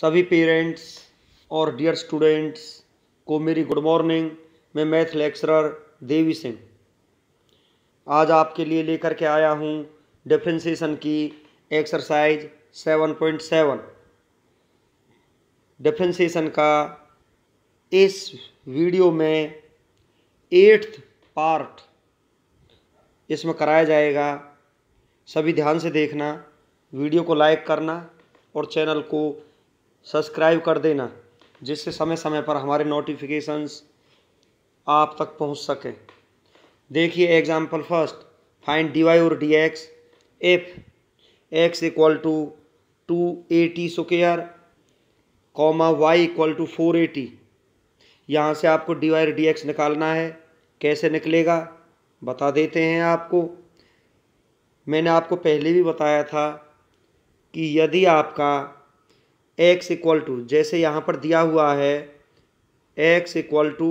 सभी पेरेंट्स और dear students को मेरी गुड मॉर्निंग मैं मैथ लेक्चरर देवी सिंह आज आपके लिए लेकर के आया हूँ डिफ्रेंसीसन की एक्सरसाइज 7.7 डिफ्रेंसीसन का इस वीडियो में एट्थ पार्ट इसमें कराया जाएगा सभी ध्यान से देखना वीडियो को लाइक करना और चैनल को सब्सक्राइब कर देना जिससे समय समय पर हमारे नोटिफिकेशंस आप तक पहुंच सकें देखिए example first find D Y और D X F X equal to two a t square comma Y equal to four a t यहाँ से आपको डी वाई और डी एक्स निकालना है कैसे निकलेगा बता देते हैं आपको मैंने आपको पहले भी बताया था कि यदि आपका एक्स इक्वल टू जैसे यहाँ पर दिया हुआ है x equal to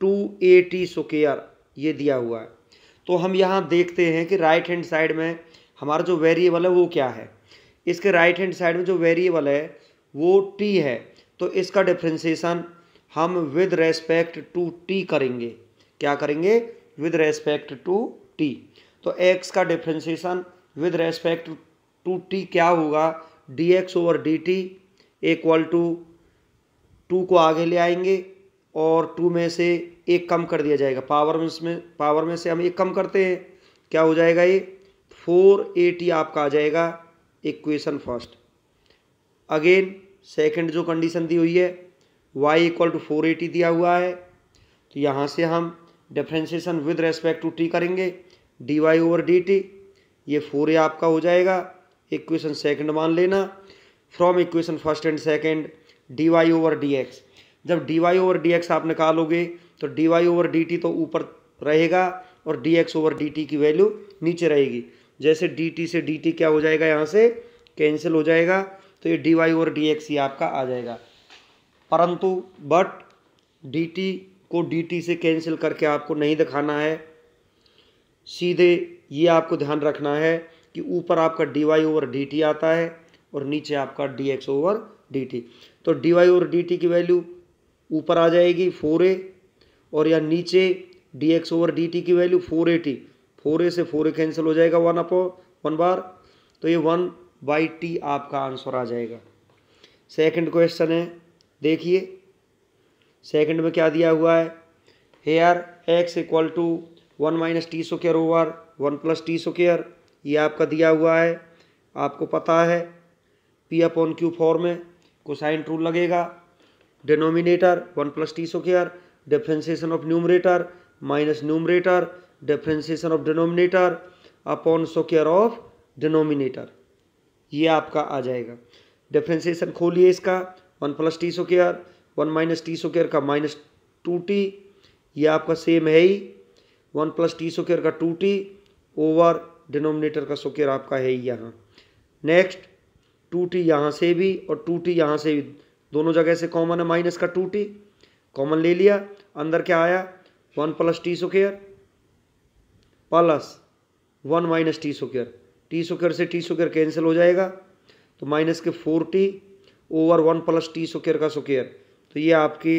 two A T square ये दिया हुआ है तो हम यहाँ देखते हैं कि राइट हैंड साइड में हमारा जो वेरिएबल है वो क्या है इसके राइट हैंड साइड में जो वेरिएबल है वो टी है तो इसका डिफ्रेंसीसन हम विद रेस्पेक्ट टू टी करेंगे क्या करेंगे विद रेस्पेक्ट टू टी तो एक्स का differentiation with respect to T क्या होगा D x over D T equal to two को आगे ले आएंगे और टू में से एक कम कर दिया जाएगा पावर में उसमें पावर में से हम एक कम करते हैं क्या हो जाएगा ये फोर ए टी आपका आ जाएगा इक्वेशन फर्स्ट अगेन सेकंड जो कंडीशन दी हुई है Y equal to four A T दिया हुआ है तो यहाँ से हम differentiation with respect to T करेंगे D Y over D T ये फोर ए आपका हो जाएगा इक्वेशन सेकंड मान लेना from equation first and second D Y over D X जब D Y over D X आप निकालोगे तो D Y over D T तो ऊपर रहेगा और D x over D T की वैल्यू नीचे रहेगी जैसे डी टी से डी टी क्या हो जाएगा यहाँ से कैंसिल हो जाएगा तो ये D Y over D X ही आपका आ जाएगा परंतु बट डी टी को डी टी से कैंसिल करके आपको नहीं दिखाना है सीधे ये आपको ध्यान रखना है कि ऊपर आपका D Y over D T आता है और नीचे आपका D x over D T तो D Y over D T की वैल्यू ऊपर आ जाएगी फोर ए और या नीचे D x over D T की value four A T four A से फोर ए कैंसिल हो जाएगा वन अपो वन बार तो ये वन बाई टी आपका आंसर आ जाएगा सेकंड क्वेश्चन है देखिए सेकंड में क्या दिया हुआ है here x equal to one minus T square over one plus T square ये आपका दिया हुआ है आपको पता है पी अपॉन क्यू फॉर में कोसाइन ट्रू लगेगा denominator one plus T square differentiation of numerator minus numerator differentiation of denominator upon square of denominator ये आपका आ जाएगा डिफ्रेंसिएशन खोलिए इसका one plus T square one minus T square का minus two T ये आपका सेम है ही वन प्लस टी सोकेयर का टू टी ओवर डिनोमिनेटर का सुकेर आपका है ही यहाँ नेक्स्ट टू टी यहाँ से भी और टू टी यहाँ से भी दोनों जगह से कॉमन है माइनस का टू टी कॉमन ले लिया अंदर क्या आया one plus T square plus one minus T square T square से टी सुकेयर कैंसिल हो जाएगा तो माइनस के four T over one plus T square का सुकेयर तो ये आपकी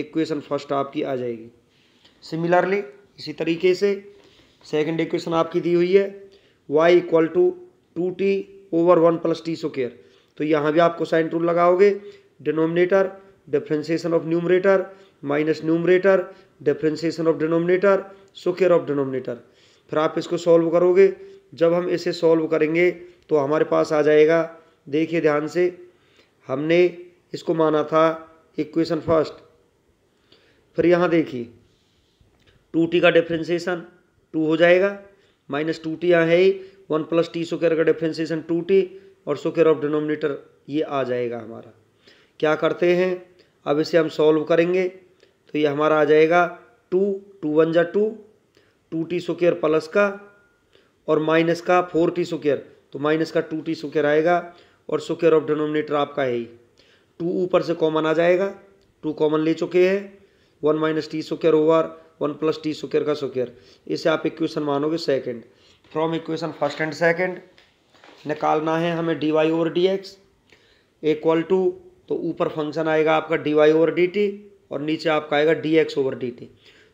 इक्वेशन फर्स्ट आपकी आ जाएगी सिमिलरली इसी तरीके से सेकेंड इक्वेशन आपकी दी हुई है Y equal to two T over one plus T square तो यहाँ भी आप कोसाइन रूल लगाओगे denominator differentiation of numerator minus numerator differentiation of denominator square of denominator फिर आप इसको सॉल्व करोगे जब हम इसे सॉल्व करेंगे तो हमारे पास आ जाएगा देखिए ध्यान से हमने इसको माना था इक्वेशन फर्स्ट फिर यहाँ देखिए टू टी का डिफ्रेंसिएशन टू हो जाएगा माइनस टू टी यहाँ है ही वन प्लस टी स्क्र का डिफ्रेंसिएशन टू टी और स्क्र ऑफ डिनोमिनेटर ये आ जाएगा हमारा क्या करते हैं अब इसे हम सॉल्व करेंगे तो ये हमारा आ जाएगा टू टू वन जा two two T square plus का और माइनस का फोर टी स्क्र तो माइनस का टू टी स्क्र आएगा और सुकेयर ऑफ डिनोमिनेटर आपका है ही टू ऊपर से कॉमन आ जाएगा टू कॉमन ले चुके हैं one minus T square over one plus T square का सुकेयर इसे आप इक्वेशन मानोगे second from equation first and second निकालना है हमें D Y over D x equal to तो ऊपर फंक्शन आएगा आपका D Y over D T और नीचे आपका आएगा D x over D T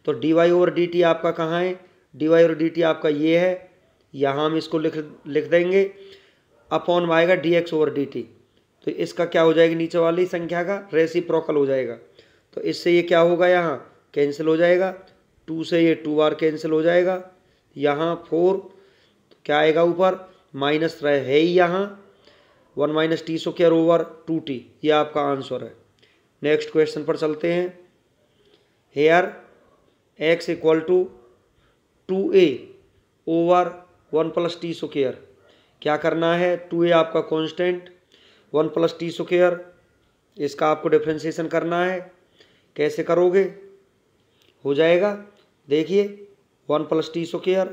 तो D Y over D T आपका कहाँ है D Y over D T आपका ये है यहाँ हम इसको लिख लिख देंगे अपॉन में आएगा D x over D T तो इसका क्या हो जाएगा नीचे वाली संख्या का रेसी हो जाएगा तो इससे ये क्या होगा यहाँ कैंसिल हो जाएगा टू से ये टू आर कैंसिल हो जाएगा यहाँ फोर क्या आएगा ऊपर माइनस है ही यहाँ one minus T square over two T ये आपका आंसर है नेक्स्ट क्वेश्चन पर चलते हैं here x equal to two A over one plus T square क्या करना है टू ए आपका constant one plus T square इसका आपको डिफ्रेंसीसन करना है कैसे करोगे हो जाएगा देखिए वन प्लस टी स्क्र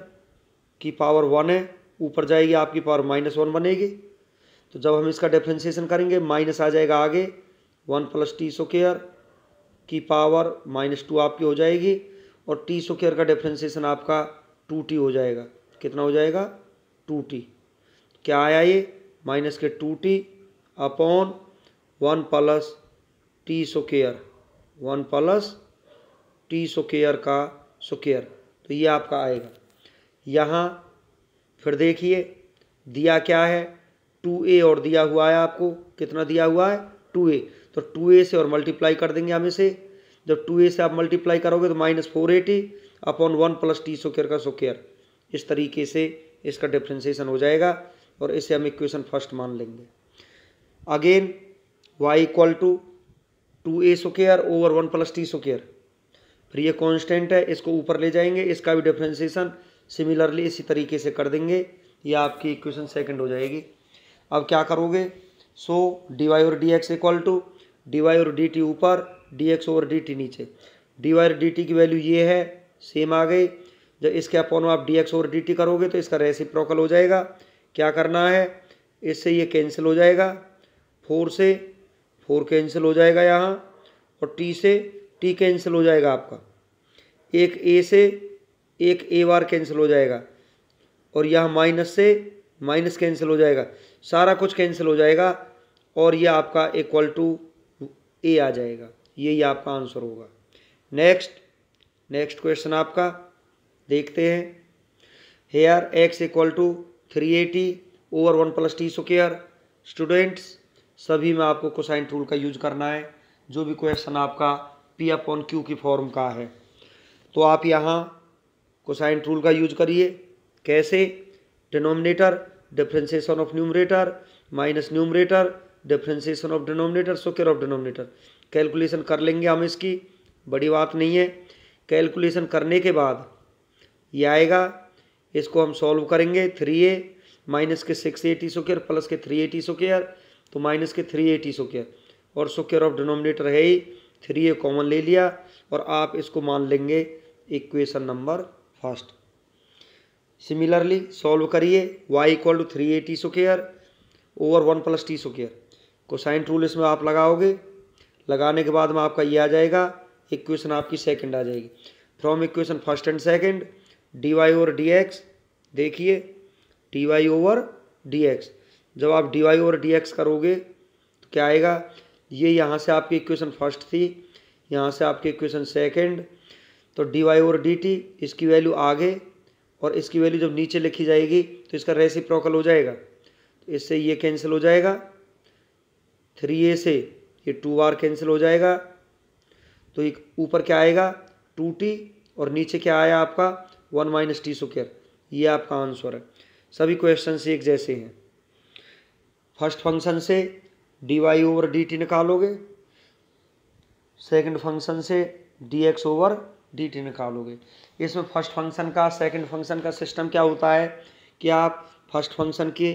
की पावर वन है ऊपर जाएगी आपकी पावर माइनस वन बनेगी तो जब हम इसका डिफ्रेंसिएशन करेंगे माइनस आ जाएगा आगे वन प्लस टी स्क्र की पावर माइनस टू आपकी हो जाएगी और टी स्क्र का डिफ्रेंसिएशन आपका टू टी हो जाएगा कितना हो जाएगा टू टी क्या आया ये माइनस के two T upon one plus T square one plus T square का सुकेयर तो ये आपका आएगा यहाँ फिर देखिए दिया क्या है टू ए और दिया हुआ है आपको कितना दिया हुआ है टू ए तो टू ए से और मल्टीप्लाई कर देंगे हम इसे जब टू ए से आप मल्टीप्लाई करोगे तो minus four A T upon one plus T square का सुकेयर इस तरीके से इसका डिफ्रेंसीसन हो जाएगा और इसे हम इक्वेशन फर्स्ट मान लेंगे again Y equal to two A square over one plus T square फिर ये कांस्टेंट है इसको ऊपर ले जाएंगे इसका भी डिफ्रेंसिएशन सिमिलरली इसी तरीके से कर देंगे ये आपकी इक्वेशन सेकंड हो जाएगी अब क्या करोगे सो डी वाई और D x equal to D Y और डी टी ऊपर D x over D T नीचे डी वाई और डी टी की वैल्यू ये है सेम आ गई जब इसके अपॉन आप D x over D T करोगे तो इसका रेसिप्रोकल हो जाएगा क्या करना है इससे ये कैंसिल हो जाएगा फोर से फोर कैंसिल हो जाएगा यहाँ और टी से टी कैंसिल हो जाएगा आपका एक ए से एक ए बार कैंसिल हो जाएगा और यह माइनस से माइनस कैंसिल हो जाएगा सारा कुछ कैंसिल हो जाएगा और यह आपका इक्वल टू ए आ जाएगा यही आपका आंसर होगा नेक्स्ट नेक्स्ट क्वेश्चन आपका देखते हैं here x equal to three a t over one plus T square students सभी में आपको कोसाइन टूल का यूज करना है जो भी क्वेश्चन आपका पी अपॉन क्यू की फॉर्म का है तो आप यहाँ कोसाइन रूल का यूज करिए कैसे denominator differentiation of numerator minus numerator differentiation of denominator square of denominator calculation कर लेंगे हम इसकी बड़ी बात नहीं है कैलकुलेशन करने के बाद ये आएगा इसको हम सॉल्व करेंगे थ्री ए माइनस के सिक्स एटी सोकेयर प्लस के थ्री एटी सोकेयर तो माइनस के थ्री एटी सोकेयर और सोकेयर ऑफ डिनोमिनेटर है ही थ्री ए कॉमन ले लिया और आप इसको मान लेंगे equation number first similarly solve करिए y equal to three A T square over one plus T square sine rule इसमें आप लगाओगे लगाने के बाद में आपका ये आ जाएगा इक्वेशन आपकी सेकंड आ जाएगी from equation first and second D Y over D X देखिए D Y over D X जब आप D Y over D x करोगे तो क्या आएगा ये यहाँ से आपकी इक्वेशन फर्स्ट थी यहाँ से आपकी इक्वेशन सेकंड तो डी वाई और डी टी इसकी वैल्यू आगे और इसकी वैल्यू जब नीचे लिखी जाएगी तो इसका रेसिप्रोकल हो जाएगा तो इससे ये कैंसिल हो जाएगा थ्री ए से ये टू आर कैंसिल हो जाएगा तो एक ऊपर क्या आएगा टू टी और नीचे क्या आया आपका वन माइनस टी सुकेयर ये आपका आंसर है सभी क्वेश्चन एक जैसे हैं फर्स्ट फंक्शन से D Y over D T निकालोगे सेकंड फंक्शन से D x over D T निकालोगे इसमें फर्स्ट फंक्शन का सेकंड फंक्शन का सिस्टम क्या होता है कि आप फर्स्ट फंक्शन के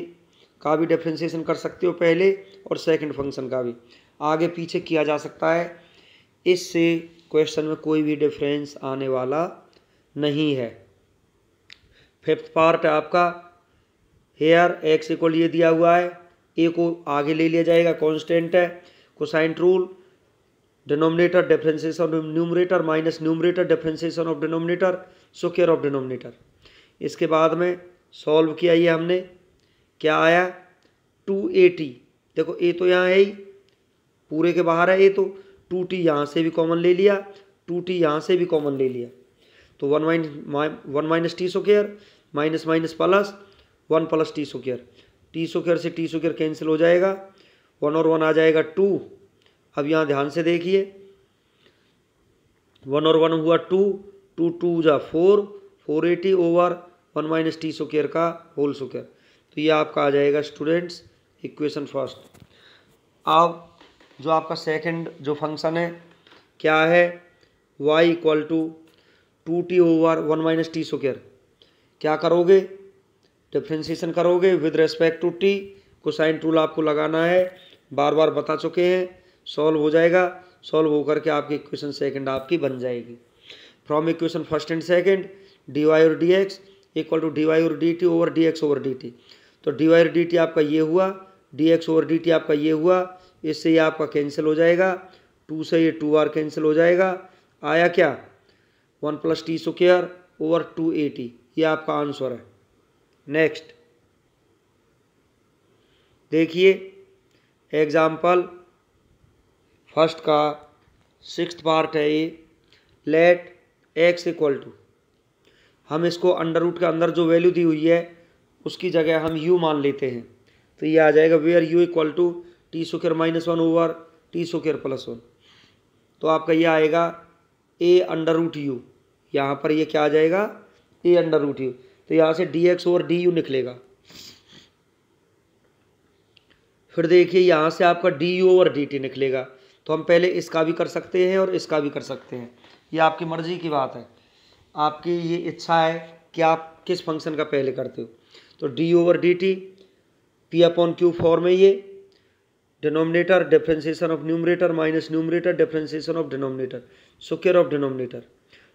का भी डिफ्रेंसिएशन कर सकते हो पहले और सेकंड फंक्शन का भी आगे पीछे किया जा सकता है इससे क्वेश्चन में कोई भी डिफरेंस आने वाला नहीं है फिफ्थ पार्ट आपका हेयर एक्स इक्वल ये दिया हुआ है ए को आगे ले लिया जाएगा कॉन्स्टेंट है cosine rule denominator differentiation of numerator minus numerator differentiation of denominator so of denominator इसके बाद में सॉल्व किया ये हमने क्या आया टू ए टी देखो ए तो यहाँ है ही पूरे के बाहर है ए तो टू टी यहाँ से भी कॉमन ले लिया टू टी यहाँ से भी कॉमन ले लिया तो one minus one minus T so minus minus plus one plus T so T square से टी सुकेर कैंसिल हो जाएगा वन और वन आ जाएगा टू अब यहाँ ध्यान से देखिए वन और वन हुआ टू टू टू जा four four a t over one minus T square का होल सुकेर तो ये आपका आ जाएगा स्टूडेंट्स इक्वेशन फर्स्ट अब जो आपका सेकंड जो फंक्शन है क्या है y equal to two T over one minus T square क्या करोगे डिफ्रेंसीसन तो करोगे विद रेस्पेक्ट टू टी को साइन टूल आपको लगाना है बार बार बता चुके हैं सॉल्व हो जाएगा सॉल्व होकर के आपकी इक्वेशन सेकंड आपकी बन जाएगी from equation first and second D Y और D x equal to D Y और D T over D x over D T तो डी वाई और डी टी आपका ये हुआ D x over D T आपका ये हुआ इससे ये आपका कैंसिल हो जाएगा टू से ये टू आर कैंसिल हो जाएगा आया क्या one plus T square over two A T ये आपका आंसर है नेक्स्ट देखिए एग्जाम्पल फर्स्ट का सिक्स पार्ट है ये लेट एक्स इक्वल टू हम इसको अंडर रूट के अंदर जो वैल्यू दी हुई है उसकी जगह हम यू मान लेते हैं तो ये आ जाएगा where U equal to T square minus one over T square plus one तो आपका ये आएगा ए अंडर रूट यू यहाँ पर ये क्या आ जाएगा ए अंडर रूट यू तो यहाँ से डी एक्स और डी यू निकलेगा फिर देखिए यहाँ से आपका डी यू और डी टी निकलेगा तो हम पहले इसका भी कर सकते हैं और इसका भी कर सकते हैं ये आपकी मर्ज़ी की बात है आपकी ये इच्छा है कि आप किस फंक्शन का पहले करते हो तो D over D T P upon Q form है ये denominator differentiation of numerator minus numerator differentiation of denominator square of denominator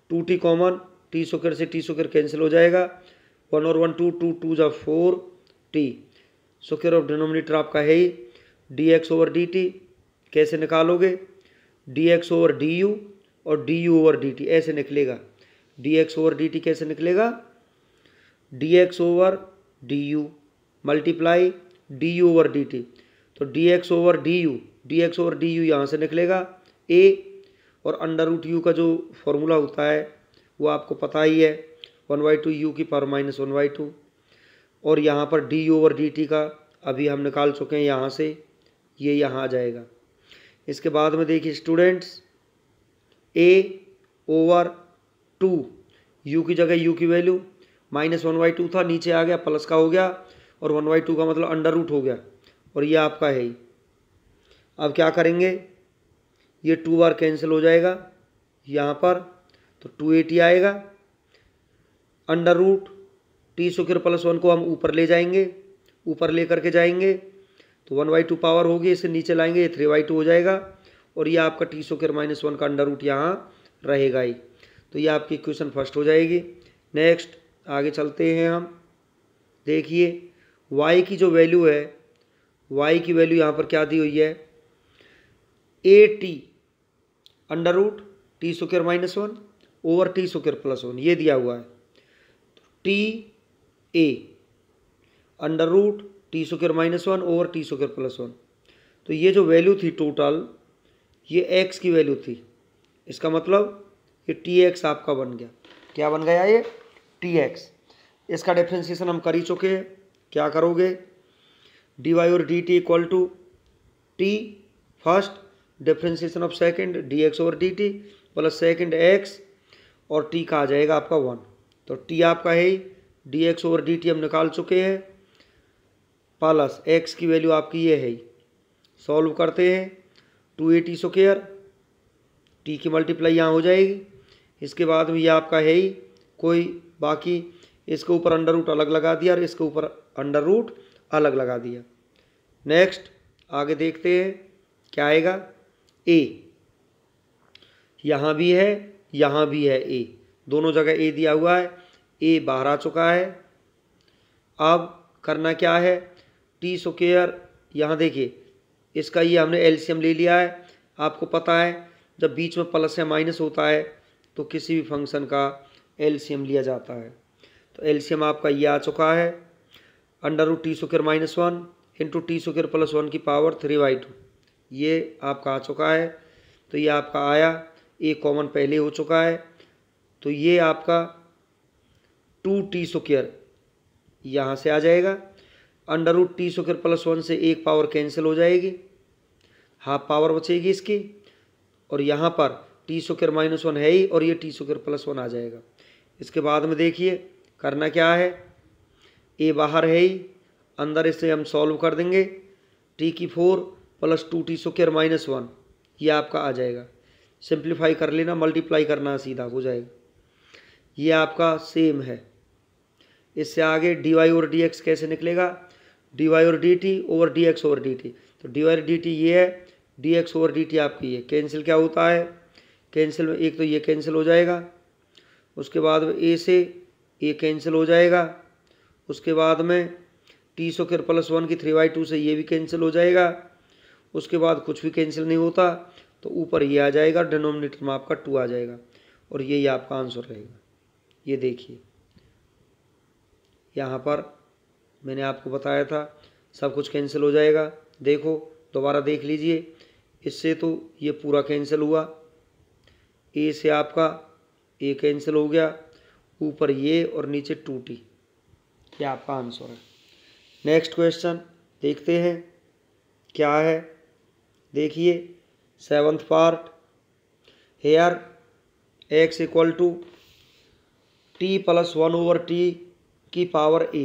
two T common T square से टी सुकेर कैंसिल हो जाएगा वन और वन टू टू टू जो four T so of denominator आपका है ही D x over D T कैसे निकालोगे D x over D U और D U over D T ऐसे निकलेगा D x over D T कैसे निकलेगा D x over D U multiply D U over D T तो D x over D U D x over D U यहाँ से निकलेगा ए और under root you का जो फॉर्मूला होता है वो आपको पता ही है वन बाई टू यू की power minus one by two और यहाँ पर D U over D T का अभी हम निकाल चुके हैं यहाँ से ये यहाँ आ जाएगा इसके बाद में देखिए students A over two U की जगह यू की value minus one by two था नीचे आ गया प्लस का हो गया और वन बाई टू का मतलब अंडर रूट हो गया और ये आपका है ही अब क्या करेंगे ये टू बार कैंसिल हो जाएगा यहाँ पर तो टू एटी आएगा under root T square plus one को हम ऊपर ले जाएंगे ऊपर ले करके जाएंगे तो वन बाई टू पावर होगी इसे नीचे लाएंगे ये थ्री बाई टू हो जाएगा और ये आपका टी स्क्र माइनस वन का अंडर रूट यहाँ रहेगा ही तो ये आपकी क्वेश्चन फर्स्ट हो जाएगी नेक्स्ट आगे चलते हैं हम देखिए वाई की जो वैल्यू है वाई की वैल्यू यहाँ पर क्या दी हुई है A T under root T square minus one over T square plus one ये दिया हुआ है T A under root T square minus one over T square plus one तो ये जो वैल्यू थी टोटल ये एक्स की वैल्यू थी इसका मतलब ये टी एक्स आपका बन गया क्या बन गया ये टी एक्स इसका डिफ्रेंसिएशन हम कर ही चुके हैं क्या करोगे डी वाई और D T equal to T first differentiation of second D x over D T plus second X और टी का आ जाएगा आपका वन तो टी आपका है D x over D T हम निकाल चुके हैं प्लस एक्स की वैल्यू आपकी ये है सॉल्व करते हैं two A T square T की मल्टीप्लाई यहाँ हो जाएगी इसके बाद भी ये आपका है ही कोई बाकी इसके ऊपर अंडर रूट अलग लगा दिया और इसके ऊपर अंडर रूट अलग लगा दिया नेक्स्ट आगे देखते हैं क्या आएगा ए यहाँ भी है यहाँ भी है ए दोनों जगह ए दिया हुआ है ए बाहर आ चुका है अब करना क्या है टी स्क्र यहाँ देखिए इसका ये हमने एलसीएम ले लिया है आपको पता है जब बीच में प्लस या माइनस होता है तो किसी भी फंक्शन का एलसीएम लिया जाता है तो एलसीएम आपका ये आ चुका है under root T square minus one into T square plus one की पावर थ्री बाई टू ये आपका आ चुका है तो ये आपका आया ए कॉमन पहले हो चुका है तो ये आपका टू टी स्क्र यहाँ से आ जाएगा under root T square plus one से एक पावर कैंसिल हो जाएगी हाफ पावर बचेगी इसकी और यहाँ पर टी स्क्र माइनस वन है ही और ये टी स्क्र प्लस वन आ जाएगा इसके बाद में देखिए करना क्या है ए बाहर है ही अंदर इसे हम सॉल्व कर देंगे टी की four plus two T square minus one ये आपका आ जाएगा सिंप्लीफाई कर लेना मल्टीप्लाई करना सीधा हो जाएगा ये आपका सेम है इससे आगे डी वाई और डी एक्स कैसे निकलेगा डी वाई और D T over D x over D T तो डी वाई डी टी ये है D x over D T आपकी ये कैंसिल क्या होता है कैंसिल में एक तो ये कैंसिल हो जाएगा उसके बाद में ए से ए कैंसिल हो जाएगा उसके बाद में टी के प्लस वन की थ्री बाई टू से ये भी कैंसिल हो जाएगा उसके बाद कुछ भी कैंसिल नहीं होता तो ऊपर ये आ जाएगा डिनोमिनेटर में आपका टू आ जाएगा और यही आपका आंसर रहेगा ये देखिए यहाँ पर मैंने आपको बताया था सब कुछ कैंसिल हो जाएगा देखो दोबारा देख लीजिए इससे तो ये पूरा कैंसिल हुआ ए से आपका ए कैंसिल हो गया ऊपर ये और नीचे टू टी आपका आंसर है नेक्स्ट क्वेश्चन देखते हैं क्या है देखिए seventh part here x equal to T plus one over T की पावर ए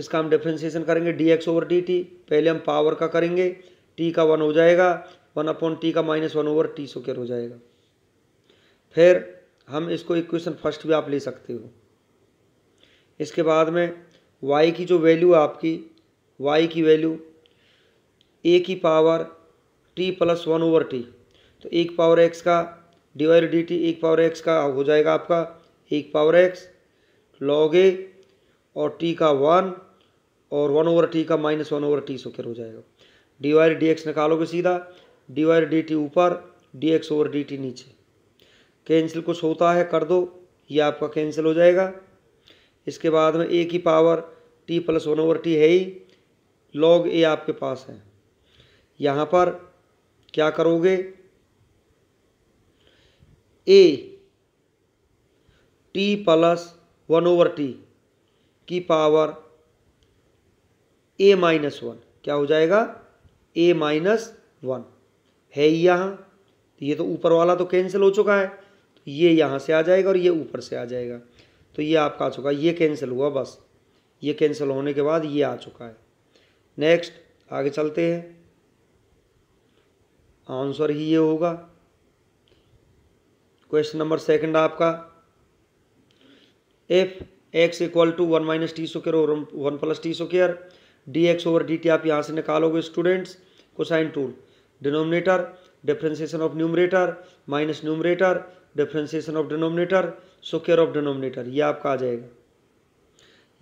इसका हम डिफ्रेंसिएशन करेंगे D x over D T पहले हम पावर का करेंगे टी का वन हो जाएगा वन अपॉन टी का minus one over T square हो जाएगा फिर हम इसको इक्वेशन फर्स्ट भी आप ले सकते हो इसके बाद में वाई की जो वैल्यू है आपकी वाई की वैल्यू ए की power T plus one over T तो एक पावर एक्स का डिवाइड डी टी एक पावर एक्स का हो जाएगा आपका एक पावर एक्स लॉग ए और टी का वन और वन ओवर टी का minus one over T square हो जाएगा डी वाई डी एक्स निकालोगे सीधा डी वाई डी टी ऊपर D x over D T नीचे कैंसिल कुछ होता है कर दो ये आपका कैंसिल हो जाएगा इसके बाद में ए की power T plus one over T है ही लॉग ए आपके पास है यहाँ पर क्या करोगे A T plus one over T की पावर ए माइनस वन क्या हो जाएगा ए माइनस वन है ही यहाँ तो ये तो ऊपर वाला तो कैंसिल हो चुका है तो ये यहाँ से आ जाएगा और ये ऊपर से आ जाएगा तो ये आपका आ चुका है ये कैंसिल हुआ बस ये कैंसिल होने के बाद ये आ चुका है नेक्स्ट आगे चलते हैं आंसर ही ये होगा क्वेश्चन नंबर सेकंड आपका F X equal to one minus T square और one plus T square D x over D T आप यहाँ से निकालोगे students quotient rule denominator differentiation of numerator minus numerator differentiation of denominator square of denominator ये आपका आ जाएगा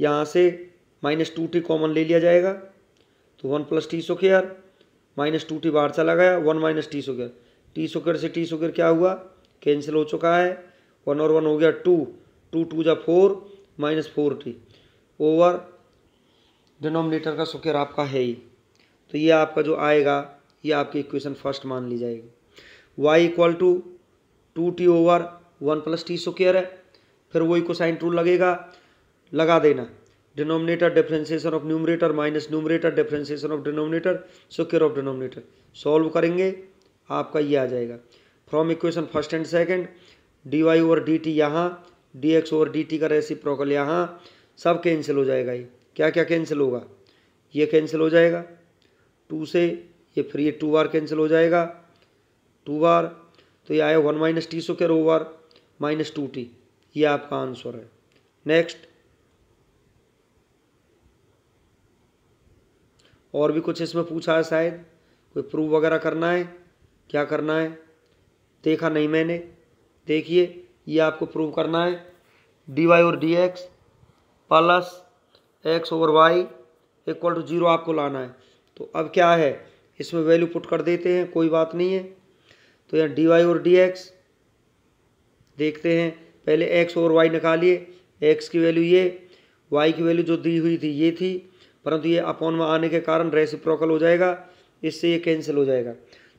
यहाँ से माइनस टू टी कॉमन ले लिया जाएगा तो one plus T square minus two T बाहर चला गया one minus T square T square से टी स्क्र क्या हुआ कैंसिल हो चुका है वन और वन हो गया टू टू टू जा four minus four T over denominator का स्क्वायर आपका है ही तो ये आपका जो आएगा ये आपकी इक्वेशन फर्स्ट मान ली जाएगी y equal to two T over one plus T square है फिर वही को साइन टू लगेगा लगा देना denominator differentiation of numerator minus numerator differentiation of denominator square of denominator solve करेंगे आपका ये आ जाएगा from equation first and second D Y over D T यहाँ डी एक्स और डी टी का प्रोकल यहाँ सब कैंसिल हो जाएगा ये क्या क्या कैंसिल होगा ये कैंसिल हो जाएगा टू से ये फिर ये टू बार कैंसिल हो जाएगा टू बार तो ये आया वन माइनस टी सो के ओवर माइनस टू टी ये आपका आंसर है नेक्स्ट और भी कुछ इसमें पूछा है शायद कोई प्रूव वगैरह करना है क्या करना है देखा नहीं मैंने देखिए ये आपको प्रूव करना है डी वाई और D X plus X over Y equal to zero आपको लाना है तो अब क्या है इसमें वैल्यू पुट कर देते हैं कोई बात नहीं है तो यहाँ डी वाई और डी एक्स देखते हैं पहले एक्स और वाई निकालिए एक्स की वैल्यू ये वाई की वैल्यू जो दी हुई थी ये थी परंतु ये अपॉन में आने के कारण रेसिप्रोकल हो जाएगा इससे ये कैंसिल हो जाएगा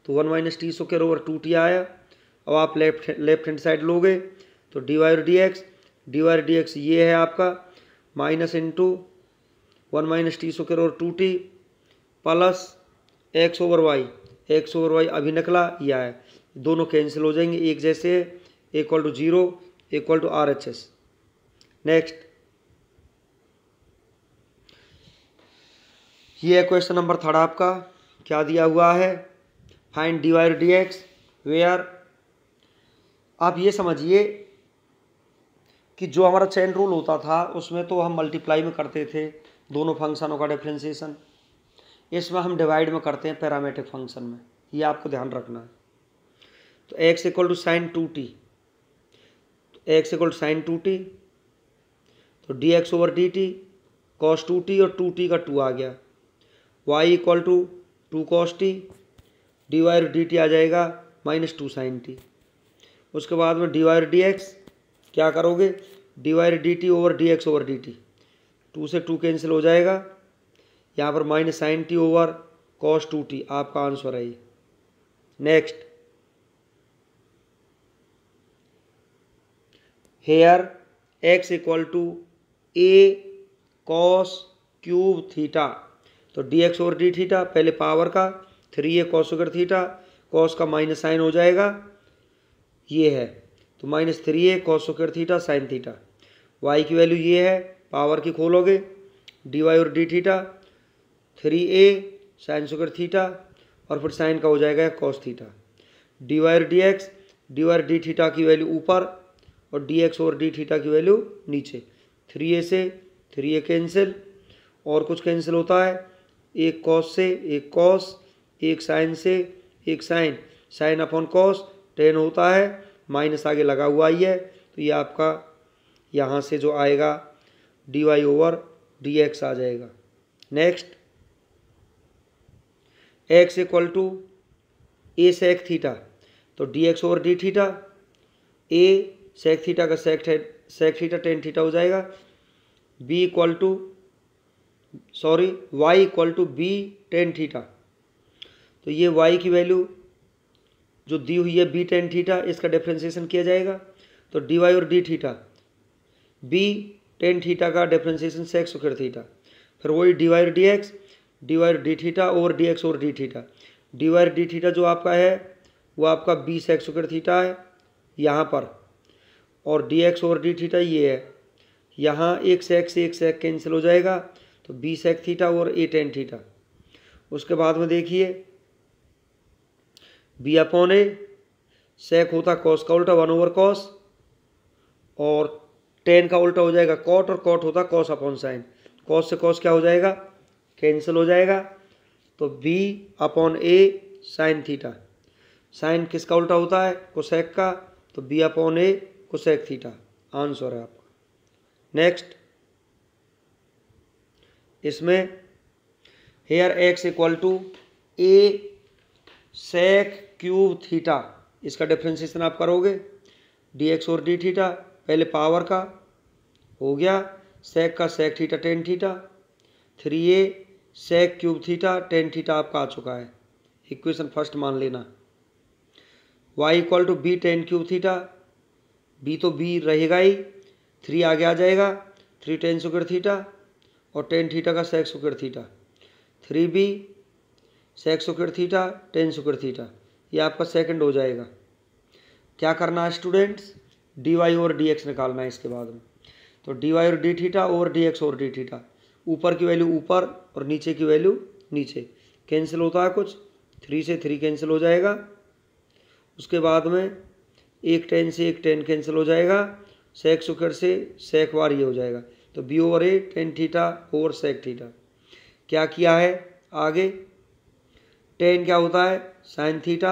तो वन माइनस टी सो के ओवर टू टी आया अब आप लेफ्ट लेफ्ट हैंड साइड लोगे तो D Y D x D Y D X ये है आपका minus into one minus T square और two T plus X over Y X over Y अभी निकला या है दोनों कैंसिल हो जाएंगे एक जैसे है equal to zero equal to R H S next ये है क्वेश्चन नंबर थर्ड आपका क्या दिया हुआ है find D Y D X where आप ये समझिए कि जो हमारा चैन रूल होता था उसमें तो हम मल्टीप्लाई में करते थे दोनों फंक्शनों का डिफ्रेंसीसन इसमें हम डिवाइड में करते हैं पैरामेट्रिक फंक्शन में ये आपको ध्यान रखना है तो X equal to sine two T तो X equal to sine two T तो D x over D T cos two T और टू टी का टू आ गया Y equal to two cos T D Y और D T आ जाएगा minus two sine T उसके बाद में डी वाई डी एक्स क्या करोगे D Y D T over D x over D T two से टू कैंसिल हो जाएगा यहाँ पर minus sine T over cos two T आपका आंसर है ये next here x equal to A cos cube theta तो D x over D theta पहले पावर का three A cos over theta cos का माइनस साइन हो जाएगा ये है तो minus three A cos theta sine theta Y की वैल्यू ये है पावर की खोलोगे डी वाई और D theta three A sine square theta और फिर साइन का हो जाएगा कॉस थीटा डी वाई और डी एक्स डी वाई और डी थीटा की वैल्यू ऊपर और डी एक्स और डी थीटा की वैल्यू नीचे थ्री ए से थ्री ए कैंसिल और कुछ कैंसिल होता है एक कॉस से एक कॉस एक साइन से एक sine sine upon cos tan होता है माइनस आगे लगा हुआ ही है तो ये आपका यहाँ से जो आएगा D Y over D X आ जाएगा next X equal to A sec theta तो D x over D theta A sec theta का sec sec theta tan theta हो जाएगा B equal to sorry Y equal to B tan theta तो ये Y की value जो दी हुई है बी टेन थीटा इसका डिफ्रेंसिएशन किया जाएगा तो डी वाई और D theta B tan theta का डिफ्रेंसिएशन सेक्स उखेड़ थीटा फिर वही डी वाई और डी एक्स डी वाई और डी थीटा और डी एक्स और डी थीटा डी वाई और डी थीटा जो आपका है वो आपका बी सेक्स उखेड़ थीटा है यहाँ पर और डी एक्स और डी थीटा ये है यहाँ एक सेक से एक सेक कैंसिल हो जाएगा तो बी सेक थीटा और ए टेन थीटा उसके बाद में देखिए बी अपॉन ए सेक होता कॉस का उल्टा वन ओवर कॉस और टेन का उल्टा हो जाएगा कॉट और कॉट होता कॉस अपॉन साइन कॉस से कॉस क्या हो जाएगा कैंसिल हो जाएगा तो b upon a sine theta sine किसका उल्टा होता है कोसेक का तो b upon a cosec theta answer है आपका नेक्स्ट इसमें here x equal to A sec cube theta इसका डिफ्रेंसिएशन आप करोगे डी एक्स और डी थीटा पहले पावर का हो गया सेक का sec theta tan theta three a sec cube theta tan theta आपका आ चुका है इक्वेशन फर्स्ट मान लेना y equal to B tan cube theta b तो बी रहेगा ही थ्री आगे आ जाएगा थ्री टेन सुकेट थीटा और टेन थीटा का sec square theta three b sec square theta tan square theta ये आपका सेकंड हो जाएगा क्या करना है स्टूडेंट्स डी वाई और डी एक्स निकालना है इसके बाद में तो डी वाई और डी थीटा और डी एक्स और डी थीटा ऊपर की वैल्यू ऊपर और नीचे की वैल्यू नीचे कैंसिल होता है कुछ थ्री से थ्री कैंसिल हो जाएगा उसके बाद में एक टेन से एक टेन कैंसिल हो जाएगा सेक सुकेट से सेक वार ये हो जाएगा तो b over a tan theta और सेक थीटा क्या किया है आगे टेन क्या होता है sine theta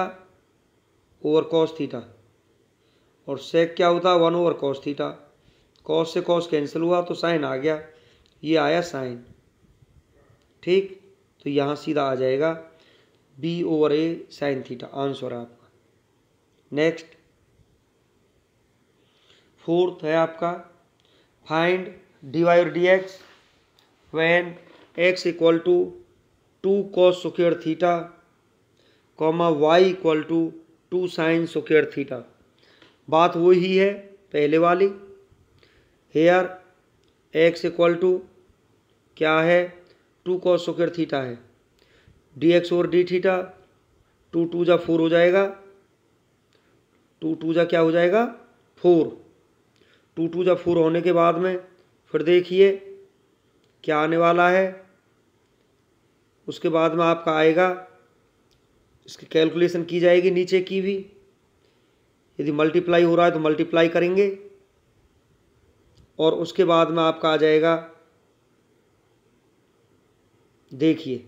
over cos theta और सेक क्या होता है one over cos theta cos से कॉस कैंसिल हुआ तो साइन आ गया ये आया साइन ठीक तो यहाँ सीधा आ जाएगा b over a sine theta answer है आपका नेक्स्ट फोर्थ है आपका फाइंड डी वाई और D x when x equal to two cos square theta comma Y equal to two sine square theta बात वही है पहले वाली हेयर एक्स इक्वल टू क्या है टू कॉस स्क्वेयर थीटा है डी एक्स और डी थीटा टू टू जा फोर हो जाएगा टू टू जा क्या हो जाएगा फोर टू टू जा फोर होने के बाद में फिर देखिए क्या आने वाला है उसके बाद में आपका आएगा इसकी कैलकुलेशन की जाएगी नीचे की भी यदि मल्टीप्लाई हो रहा है तो मल्टीप्लाई करेंगे और उसके बाद में आपका आ जाएगा देखिए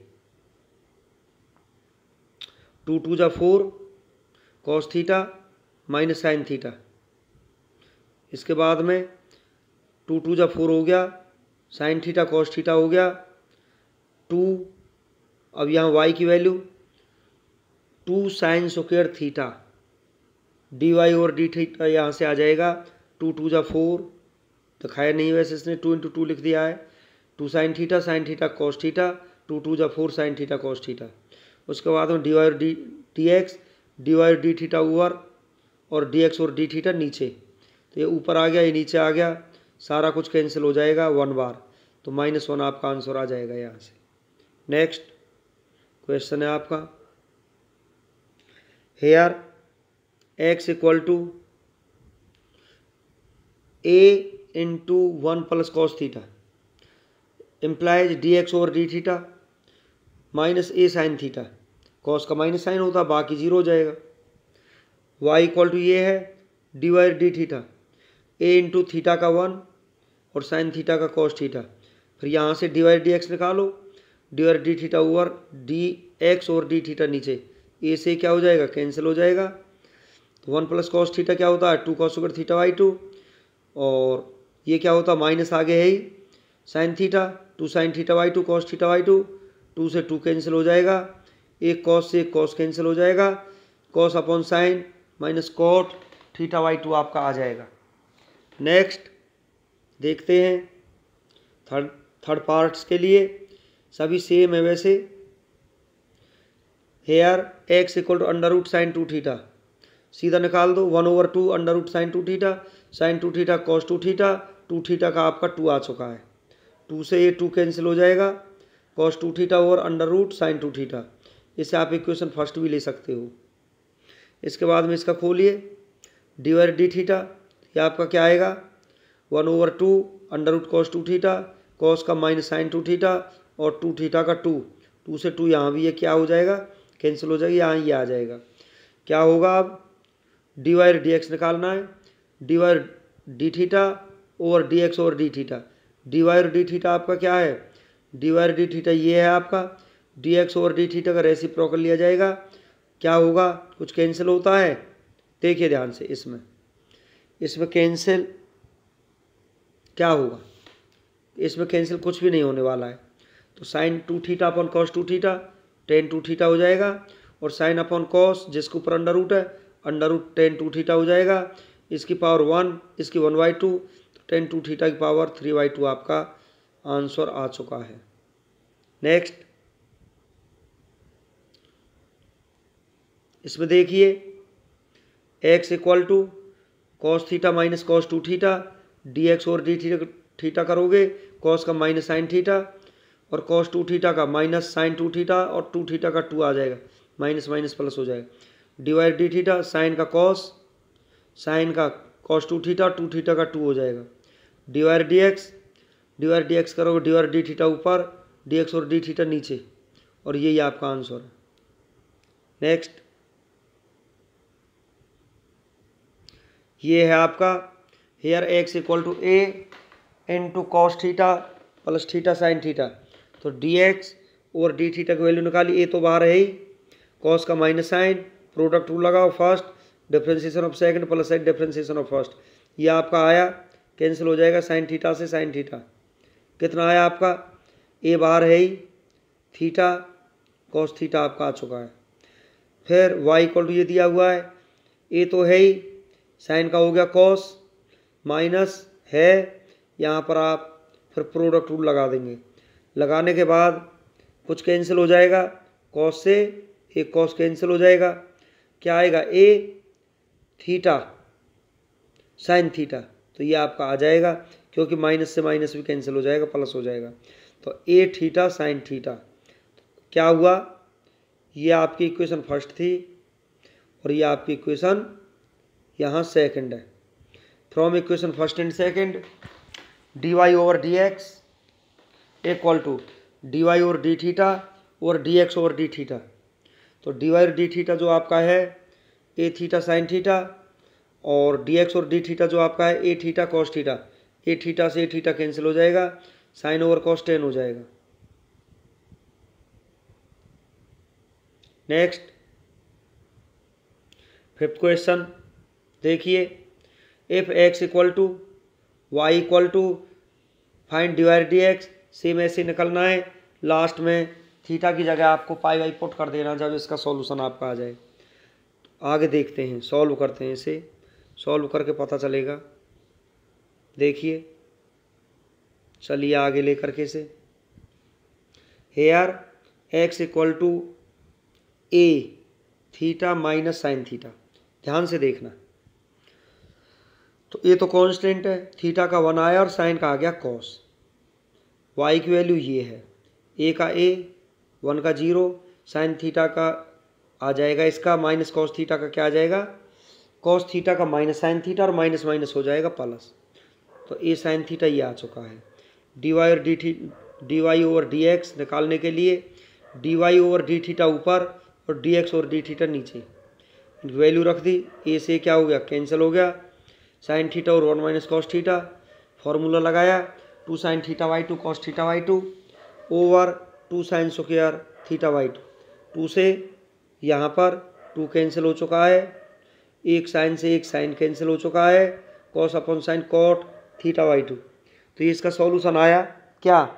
टू टू जा four cos theta minus sine theta इसके बाद में टू टू जा फोर हो गया साइन थीटा कॉस थीटा हो गया टू अब यहाँ वाई की value two sine square theta D Y और डी थीटा यहाँ से आ जाएगा टू टू जा फोर दिखाया तो नहीं वैसे इसने टू इंटू टू लिख दिया है two sine theta sine theta cos theta two two जा four sine theta cos theta उसके बाद में डी वाई और d d x D Y और डी थीटा ऊपर और डी एक्स और डी थीटा नीचे तो ये ऊपर आ गया ये नीचे आ गया सारा कुछ कैंसिल हो जाएगा वन बार तो माइनस वन आपका आंसर आ जाएगा यहाँ से नेक्स्ट क्वेश्चन है आपका here x equal to a into one plus cos theta implies d x over D theta minus a sine theta cos का माइनस साइन होता बाकी जीरो हो जाएगा वाई इक्वल टू ये है D Y D theta a into theta का one और sine theta का कॉस थीटा फिर यहाँ से डी वाई डी एक्स निकालो d Y D theta over D x और डी थीटा नीचे ए से क्या हो जाएगा कैंसिल हो जाएगा तो वन प्लस कॉस थीटा क्या होता है two cos square theta by two और ये क्या होता है माइनस आगे है ही sine theta two sine theta by two cos theta by two two से टू कैंसिल हो जाएगा एक कॉस से एक कॉस कैंसिल हो जाएगा cos upon sine minus cot theta by two आपका आ जाएगा नेक्स्ट देखते हैं थर्ड थर्ड पार्ट्स के लिए सभी सेम है वैसे here x equal to under root sine two theta सीधा निकाल दो one over two under root sine two theta sine two theta cos two theta two theta का आपका टू आ चुका है टू से ये टू कैंसिल हो जाएगा cos two theta over under root sine two theta इसे आप इक्वेशन फर्स्ट भी ले सकते हो इसके बाद में इसका खोलिए डी वाई डी थीटा ये आपका क्या आएगा one over two under root cos two theta cos का माइनस साइन टू थीटा और टू थीटा का टू टू से टू यहाँ भी ये क्या हो जाएगा कैंसिल हो जाएगी यहाँ ये आ जाएगा क्या होगा अब डी वाई डी एक्स निकालना है डी वाई डी थीटा और डी एक्स और D theta D Y D theta आपका क्या है डी वाई डी थीटा ये है आपका डी एक्स और डी थीटा का रेसी प्रोकर लिया जाएगा क्या होगा कुछ कैंसिल होता है देखिए ध्यान से इसमें इसमें कैंसिल क्या होगा इसमें कैंसिल कुछ भी नहीं होने वाला है तो sine two theta upon cos two theta tan two theta हो जाएगा और साइन अपॉन कॉस जिसके ऊपर अंडर रूट है under root tan two theta हो जाएगा इसकी पावर वन इसकी one by two tan two theta की पावर थ्री बाई टू आपका आंसर आ चुका है नेक्स्ट इसमें देखिए x equal to cos theta minus cos two theta d x और डी थीटा करोगे कॉस का माइनस साइन थीटा और कॉस टू थीटा का माइनस साइन टू थीटा और टू थीटा का टू आ जाएगा माइनस माइनस प्लस हो जाएगा डिवाइड डी थीटा साइन का कॉस साइन का cos two theta two theta का टू हो जाएगा divide D x divide D x करोगे डिवाइड डी थीटा ऊपर डी एक्स और डी थीटा नीचे और यही आपका आंसर है नेक्स्ट ये है आपका here x equal to a into cos theta plus theta sine theta तो डी एक्स और डी थीटा की वैल्यू निकाली ए तो बाहर है ही कॉस का माइनस साइन प्रोडक्ट रूल लगाओ first differentiation of second plus एक डिफ्रेंसिएशन ऑफ फर्स्ट ये आपका आया कैंसिल हो जाएगा साइन थीटा से साइन थीटा कितना आया आपका ए बाहर है ही थीटा कॉस थीटा आपका आ चुका है फिर वाई इक्वल टू ये दिया हुआ है ए तो है ही साइन का हो गया कॉस माइनस है यहाँ पर आप फिर प्रोडक्ट रूल लगा देंगे लगाने के बाद कुछ कैंसिल हो जाएगा कॉस से एक कॉस कैंसिल हो जाएगा क्या आएगा ए थीटा साइन थीटा तो ये आपका आ जाएगा क्योंकि माइनस से माइनस भी कैंसिल हो जाएगा प्लस हो जाएगा तो ए थीटा साइन थीटा क्या हुआ ये आपकी इक्वेशन फर्स्ट थी और ये आपकी इक्वेशन यहाँ सेकंड है from equation first and second D Y over D x equal to D Y और डी थीटा और डी एक्स और डी थीटा तो डी वाई और डी थीटा जो आपका है ए थीटा साइन थीटा और डी एक्स और डी थीटा जो आपका है a theta cos theta a theta से ए थीटा कैंसिल हो जाएगा साइन ओवर कॉस टेन हो जाएगा नेक्स्ट फिफ्थ क्वेश्चन देखिए if x equal to y equal to fine divide D x same ऐसे निकलना है लास्ट में थीटा की जगह आपको पाई वाई पुट कर देना जब इसका सॉल्यूशन आपका आ जाए आगे देखते हैं सॉल्व करते हैं इसे सॉल्व करके पता चलेगा देखिए चलिए आगे लेकर के इसे here x equal to a theta minus sine theta ध्यान से देखना तो ये तो कांस्टेंट है थीटा का वन आया और साइन का आ गया कॉस वाई की वैल्यू ये है ए का ए वन का जीरो साइन थीटा का आ जाएगा इसका माइनस कॉस थीटा का क्या आ जाएगा कॉस थीटा का माइनस साइन थीटा और माइनस माइनस हो जाएगा प्लस तो ए साइन थीटा ये आ चुका है डी वाई और d theta d Y over D x निकालने के लिए d Y over D theta ऊपर और डी एक्स और डी थीटा नीचे वैल्यू रख दी ए से क्या हो गया कैंसिल हो गया साइन थीटा और one minus cos theta formula लगाया two sine theta by two cos theta by two over two sine square theta by two two से यहाँ पर टू कैंसिल हो चुका है एक साइन से एक साइन कैंसिल हो चुका है cos upon sine cot theta by two तो ये इसका सॉल्यूशन आया क्या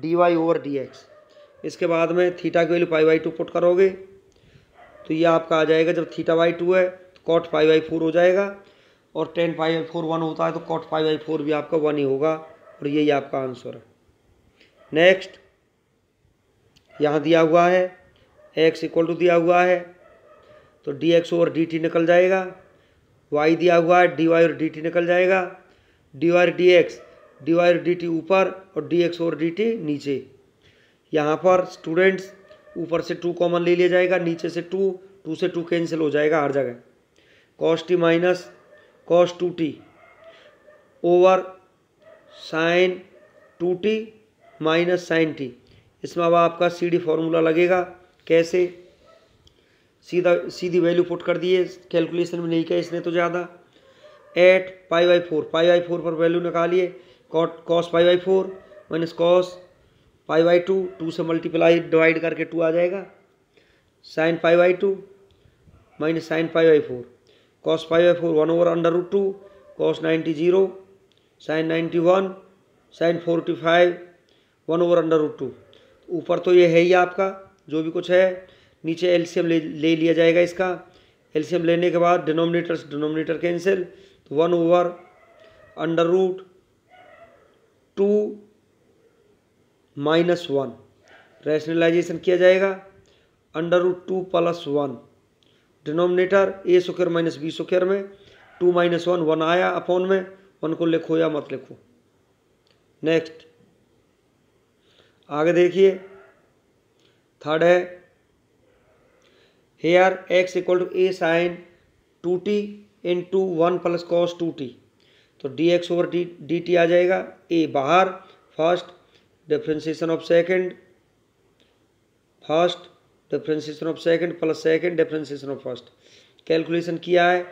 d Y over D x इसके बाद में थीटा की value pi by two put करोगे तो ये आपका आ जाएगा जब थीटा वाई टू है तो कॉट पाई वाई फोर हो जाएगा और tan pi by four one होता है तो कॉट पाई वाई फोर भी आपका वन ही होगा और यही आपका आंसर है नेक्स्ट यहाँ दिया हुआ है एक्स इक्वल टू दिया हुआ है तो डी एक्स और डी टी निकल जाएगा वाई दिया हुआ है डी वाई और डी टी निकल जाएगा डी वाई और डी एक्स डी वाई और डी टी ऊपर और डी एक्स और डी टी नीचे यहाँ पर स्टूडेंट्स ऊपर से टू कॉमन ले लिया जाएगा नीचे से टू टू से टू कैंसिल हो जाएगा हर जगह cos t minus cos two T over sine two t minus sine t इसमें अब आपका सी डी फॉर्मूला लगेगा कैसे सीधा सीधी वैल्यू पुट कर दिए कैलकुलेशन में नहीं किया इसने तो ज़्यादा at pi by four pi by four पर वैल्यू निकालिए cos pi by four minus cos pi by two two से मल्टीप्लाई डिवाइड करके टू आ जाएगा sine pi by two minus sine pi by four cos pi by four one over under root two cos ninety zero sine ninety one sine forty five one over under root two ऊपर तो ये है ही आपका जो भी कुछ है नीचे एलसीएम ले ले लिया जाएगा इसका एलसीएम लेने के बाद डिनोमिनेटर डिनोमिनेटर कैंसिल तो one over under root two minus one rationalisation किया जाएगा under root two plus one denominator a square minus b square में टू माइनस वन वन आया अपॉन में को लिखो या मत लिखो नेक्स्ट आगे देखिए थर्ड है here x equal to a sine two t into one plus cos two T तो D x over d d T आ जाएगा ए बाहर first differentiation of second first differentiation of second plus second differentiation of first calculation किया है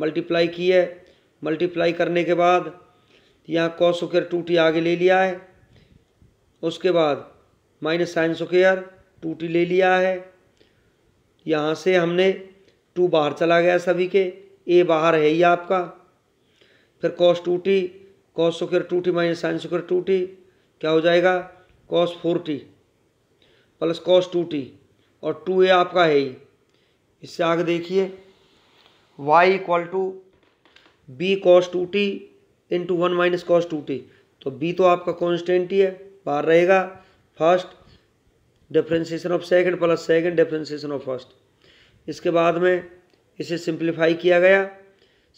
multiply की है multiply करने के बाद यहाँ कॉस स्क्र टू टी आगे ले लिया है उसके बाद minus sine square two t ले लिया है यहाँ से हमने टू बाहर चला गया सभी के ए बाहर है ही आपका फिर cos two t cos square two t minus sine square two T क्या हो जाएगा cos four t plus cos two T और टू ए आपका है ही इससे आगे देखिए y equal to b cos two t into one minus cos two T तो बी तो आपका कॉन्स्टेंट ही है बाहर रहेगा first differentiation of second plus second differentiation of first इसके बाद में इसे सिंप्लीफाई किया गया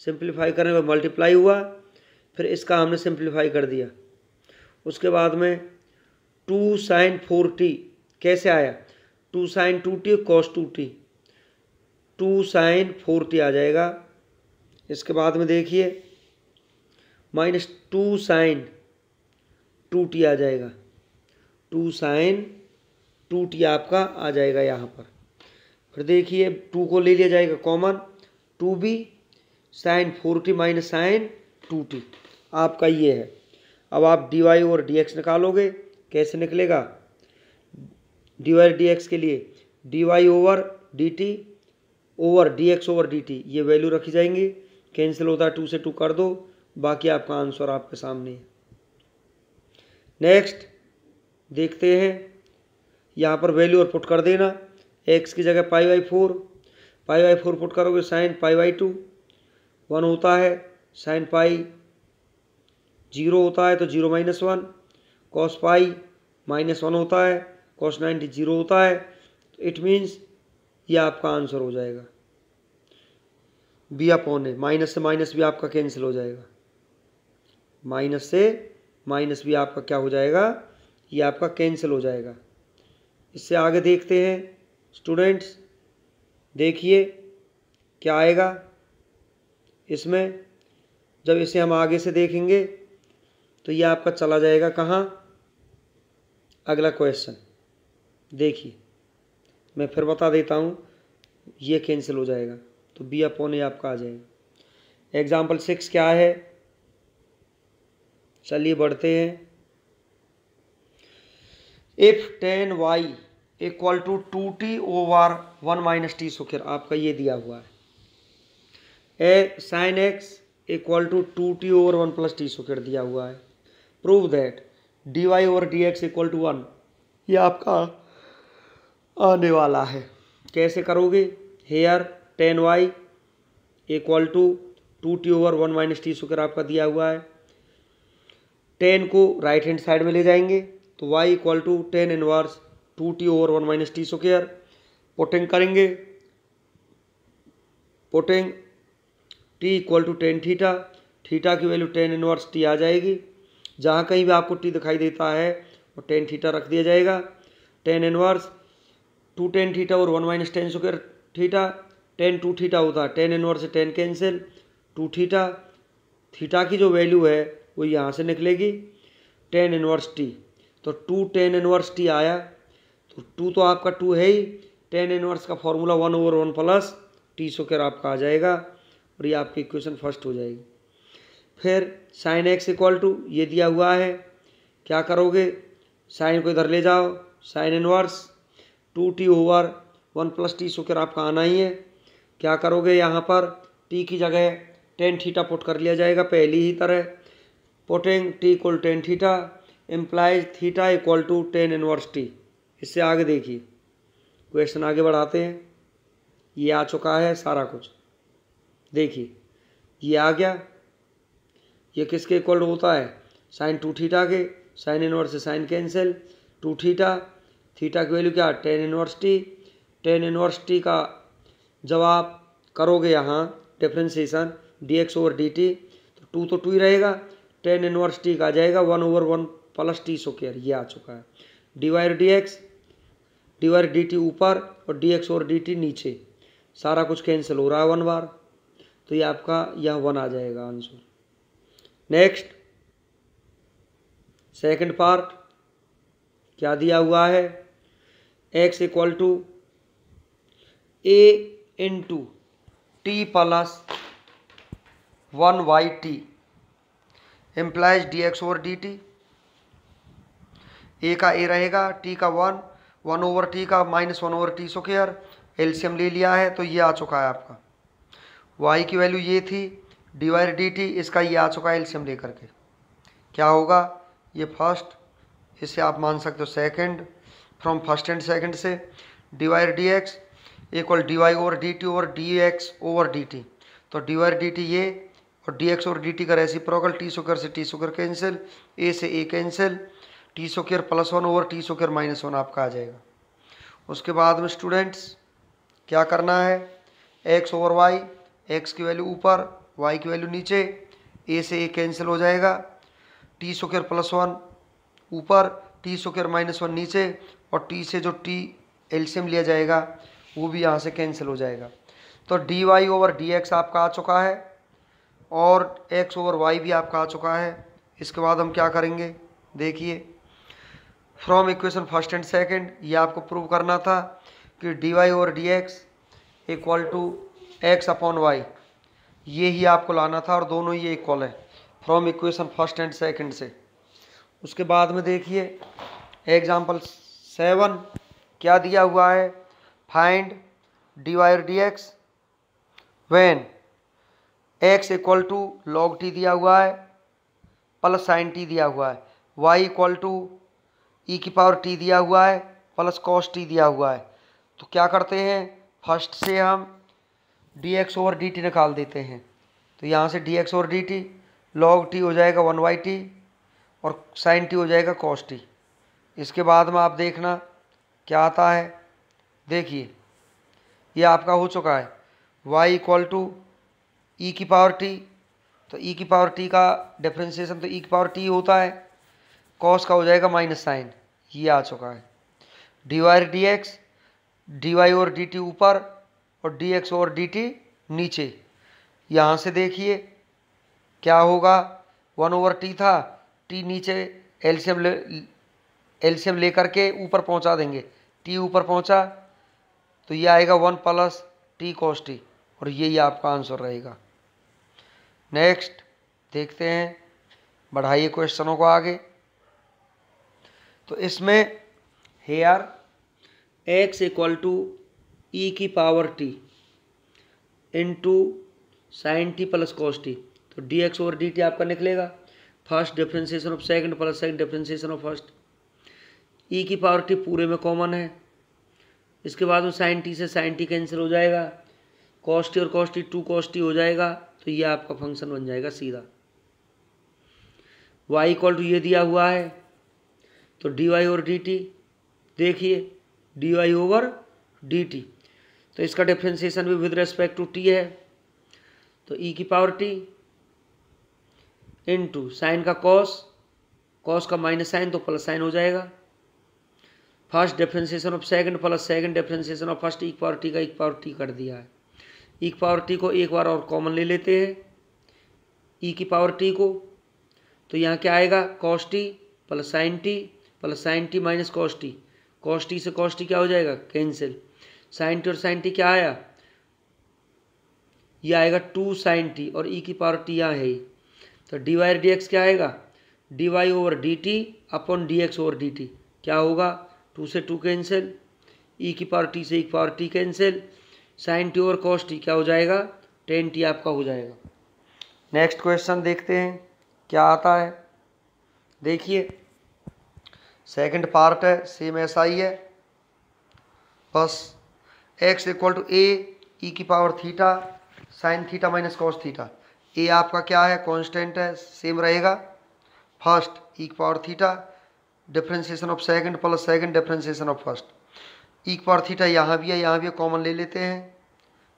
सिंप्लीफाई करने पर मल्टीप्लाई हुआ फिर इसका हमने सिंप्लीफाई कर दिया उसके बाद में टू साइन फोर टी कैसे आया two sine two t cos two t two sine four t आ जाएगा इसके बाद में देखिए minus two sine two t आ जाएगा टू साइन टू टी आपका आ जाएगा यहाँ पर फिर देखिए टू को ले लिया जाएगा common two b sine four t minus sine two T आपका ये है अब आप डी वाई और डी एक्स निकालोगे कैसे निकलेगा डी वाई डी एक्स के लिए d Y over D T over D x over D T ये वैल्यू रखी जाएंगी कैंसिल होता है टू से टू कर दो बाकी आपका आंसर आपके सामने है नेक्स्ट देखते हैं यहाँ पर वैल्यू और पुट कर देना एक्स की जगह pi by four pi by four put करोगे sine pi by two one होता है साइन पाई जीरो होता है तो zero minus one cos pi minus one होता है कॉस नाइन्टी जीरो होता है तो इट मीन्स ये आपका आंसर हो जाएगा बी अपॉन है माइनस से माइनस भी आपका कैंसिल हो जाएगा माइनस से माइनस भी आपका क्या हो जाएगा ये आपका कैंसिल हो जाएगा इससे आगे देखते हैं स्टूडेंट्स देखिए क्या आएगा इसमें जब इसे हम आगे से देखेंगे तो ये आपका चला जाएगा कहाँ अगला क्वेश्चन देखिए मैं फिर बता देता हूँ ये कैंसिल हो जाएगा तो बी अपॉन ए आपका आ जाएगा एग्जाम्पल सिक्स क्या है चलिए बढ़ते हैं if tan y equal to two T over one minus t square आपका ये दिया हुआ है a sine x equal to two T over one plus t square दिया हुआ है prove that d Y over D x equal to one ये आपका आने वाला है कैसे करोगे here tan y equal to two T over one minus T square आपका दिया हुआ है टेन को राइट हैंड साइड में ले जाएंगे तो y equal to tan inverse two T over one minus T square putting करेंगे putting t equal to tan theta theta की वैल्यू टेन इनवर्स टी आ जाएगी जहाँ कहीं भी आपको टी दिखाई देता है वो टेन थीटा रख दिया जाएगा tan inverse two tan theta और one minus tan square theta tan two theta होता है tan inverse tan cancel two theta theta की जो वैल्यू है वो यहाँ से निकलेगी टेन इनवर्स टी तो टू टेन इनवर्स टी आया तो टू तो आपका टू है ही टेन इनवर्स का formula one over one plus T square आपका आ जाएगा और ये आपकी इक्वेशन फर्स्ट हो जाएगी फिर साइन एक्स इक्वल टू ये दिया हुआ है क्या करोगे साइन को इधर ले जाओ sine inverse two T over one plus T square आपका आना ही है क्या करोगे यहाँ पर टी की जगह टेन थीटा पुट कर लिया जाएगा पहली ही तरह putting T equal tan theta implies theta equal to tan inverse T इससे आगे देखिए क्वेश्चन आगे बढ़ाते हैं ये आ चुका है सारा कुछ देखिए ये आ गया ये किसके इक्वल होता है साइन टू थीटा के साइन इनवर्स से sine cancel two theta theta की वैल्यू क्या tan inverse t tan inverse t का जब आप करोगे यहाँ differentiation d x over D T तो टू तो टू ही रहेगा टेन इनवर्स टी का आ जाएगा one over one plus T square ये आ चुका है d d x d y d T ऊपर और D x over D T नीचे सारा कुछ कैंसिल हो रहा है वन बार तो ये आपका यह वन आ जाएगा आंसर नेक्स्ट सेकंड पार्ट क्या दिया हुआ है x equal to a into t plus one by t implies d x over D t a का ए रहेगा टी का वन वन ओवर टी का minus one over T square LCM ले लिया है तो ये आ चुका है आपका वाई की वैल्यू ये थी डी वाई डी टी इसका ये आ चुका है एल्शियम लेकर के क्या होगा ये फर्स्ट इसे आप मान सकते हो second from first and second से D Y D x equal d Y over D T over D x over D T तो डी वाई डी टी ये और D x over D T का रेसी प्रोकल टी सुकर से T सुकर cancel a से a cancel t square plus one over t square minus one आपका आ जाएगा उसके बाद में स्टूडेंट्स क्या करना है एक्स ओवर वाई एक्स की वैल्यू ऊपर वाई की वैल्यू नीचे ए से ए कैंसिल हो जाएगा टी सोकेर प्लस वन ऊपर टी सोकेयर माइनस वन नीचे और टी से जो टी एल्शियम लिया जाएगा वो भी यहाँ से कैंसिल हो जाएगा तो D Y over D x आपका आ चुका है और एक्स ओवर वाई भी आपका आ चुका है इसके बाद हम क्या करेंगे देखिए from equation first and second ये आपको प्रूव करना था कि d Y over D x equal to x upon y ये ही आपको लाना था और दोनों ये इक्वल है from equation first and second से उसके बाद में देखिए एग्जाम्पल सेवन क्या दिया हुआ है find dy or dx when x equal to log t दिया हुआ है प्लस साइन टी दिया हुआ है वाई इक्वल टू ई की पावर टी दिया हुआ है प्लस कॉस टी दिया हुआ है तो क्या करते हैं फर्स्ट से हम d x over D t निकाल देते हैं तो यहाँ से D x over D t log t हो जाएगा वन वाई टी और साइन टी हो जाएगा कॉस टी इसके बाद में आप देखना क्या आता है देखिए ये आपका हो चुका है y इक्वल टू ई की पावर टी तो ई e की पावर टी का डिफ्रेंसीसन तो ई e की पावर टी होता है कॉस का हो जाएगा माइनस साइन ये आ चुका है D Y D x D Y और डी टी ऊपर और डी एक्स और डी टी नीचे यहाँ से देखिए क्या होगा वन ओवर टी था टी नीचे एल्शियम ले एल्शियम लेकर के ऊपर पहुँचा देंगे टी ऊपर पहुँचा तो ये आएगा one plus t cos t और यही आपका आंसर रहेगा नेक्स्ट देखते हैं बढ़ाइए क्वेश्चनों को आगे तो इसमें here x equal to e की power t into sine t plus cos t तो D x over D T आपका निकलेगा first differentiation of second plus second differentiation of first e की पावर टी पूरे में कॉमन है इसके बाद वो साइन टी से साइन टी कैंसिल हो जाएगा टी और कॉस्टी टू टी हो जाएगा तो ये आपका फंक्शन बन जाएगा सीधा वाई इक्वल टू ये दिया हुआ है तो डी वाई और डी टी देखिए D Y over D T तो इसका डिफ्रेंसिएशन भी विद रेस्पेक्ट टू टी है तो ई e की power t into sine का कॉस कॉस का माइनस साइन तो प्लस साइन हो जाएगा first differentiation of second plus second differentiation of first एक पावर टी का एक पावर टी कर दिया है एक पावर टी को एक बार और कॉमन ले लेते हैं ई e की पावर टी को तो यहाँ क्या आएगा cos t plus sine t plus sine t minus cos t cos t से कॉस टी क्या हो जाएगा कैंसिल साइन टी और साइन टी क्या आया ये आएगा टू साइन टी और ई e की पावर टी यहाँ है तो डी वाई डी एक्स क्या आएगा D Y over D t upon d x over D T क्या होगा टू से टू कैंसिल ई e की पावर टी से ई e की power t cancel sine t और कॉस टी क्या हो जाएगा टेन टी आपका हो जाएगा नेक्स्ट क्वेश्चन देखते हैं क्या आता है देखिए सेकंड पार्ट है सेम ऐसा ही है बस x equal to a e की power theta sine theta minus cos theta a आपका क्या है कांस्टेंट है सेम रहेगा फर्स्ट ई e की power theta differentiation of second plus second differentiation of first e पर थीटा यहाँ भी है यहाँ भी कॉमन ले लेते हैं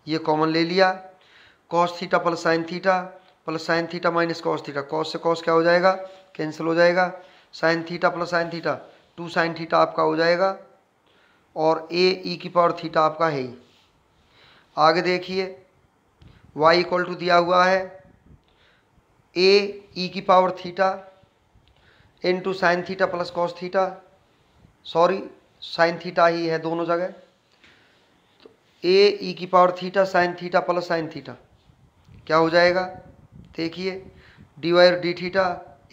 ये कॉमन ले लिया cos theta plus sine theta plus sine theta minus cos theta cos से कॉस क्या हो जाएगा कैंसिल हो जाएगा sine theta plus sine theta two sine theta आपका हो जाएगा और ए ई e की पावर थीटा आपका है ही आगे देखिए वाई इक्वल टू दिया हुआ है ए ई e की power theta two sine theta plus cos theta sorry sine theta ही है दोनों जगह तो ए ई e की power theta sine theta plus sine theta क्या हो जाएगा देखिए डी वाई और डी थीटा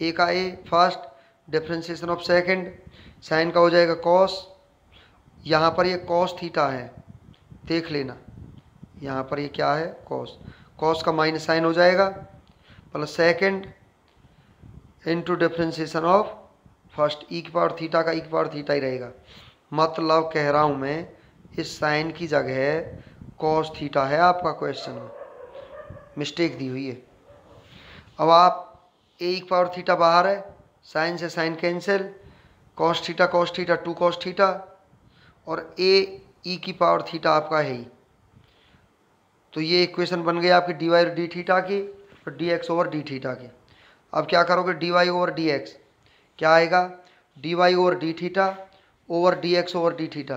ए का ए first differentiation of second sine का हो जाएगा कॉस यहाँ पर ये कॉस थीटा है देख लेना यहाँ पर ये क्या है कॉस कॉस का माइनस साइन हो जाएगा plus second into differentiation of first e की पावर थीटा का ई की पावर थीटा ही रहेगा मतलब कह रहा हूँ मैं इस साइन की जगह कॉस थीटा है आपका क्वेश्चन में मिस्टेक दी हुई है अब आप ए की पावर थीटा बाहर है साइन से sine cancel cos theta cos theta two cos theta और ए ई e की पावर थीटा आपका है ही तो ये इक्वेशन बन गई आपकी डी वाई डी थीटा की और D x over D theta की अब क्या करोगे D Y over D x क्या आएगा D Y over D theta over D x over D theta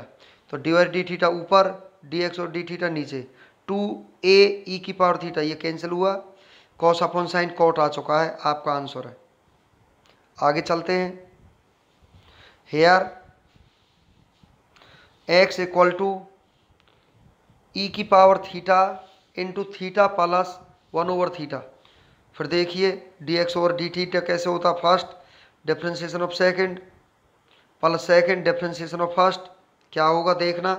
तो डी वाई डी थीटा ऊपर डी एक्स और डी थीटा नीचे टू ए ई e की पावर थीटा ये कैंसिल हुआ cos upon sine cot आ चुका है आपका आंसर है आगे चलते हैं here x equal to e की power theta into theta plus one over theta फिर देखिए डी एक्स और डी थीटा कैसे होता first differentiation of second plus second differentiation of first क्या होगा देखना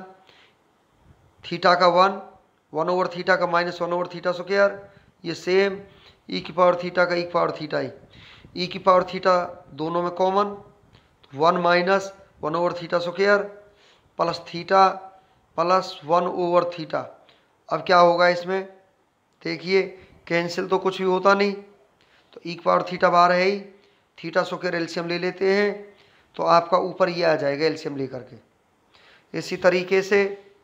थीटा का वन वन ओवर थीटा का minus one over theta square ये सेम ई e की पावर थीटा का ई e की पावर थीटा ही ई की पावर थीटा दोनों में common one minus one over theta square plus theta plus one over theta अब क्या होगा इसमें देखिए कैंसिल तो कुछ भी होता नहीं तो एक पावर थीटा बाहर है ही थीटा सो के एल्शियम ले लेते हैं तो आपका ऊपर ये आ जाएगा एल्शियम ले करके इसी तरीके से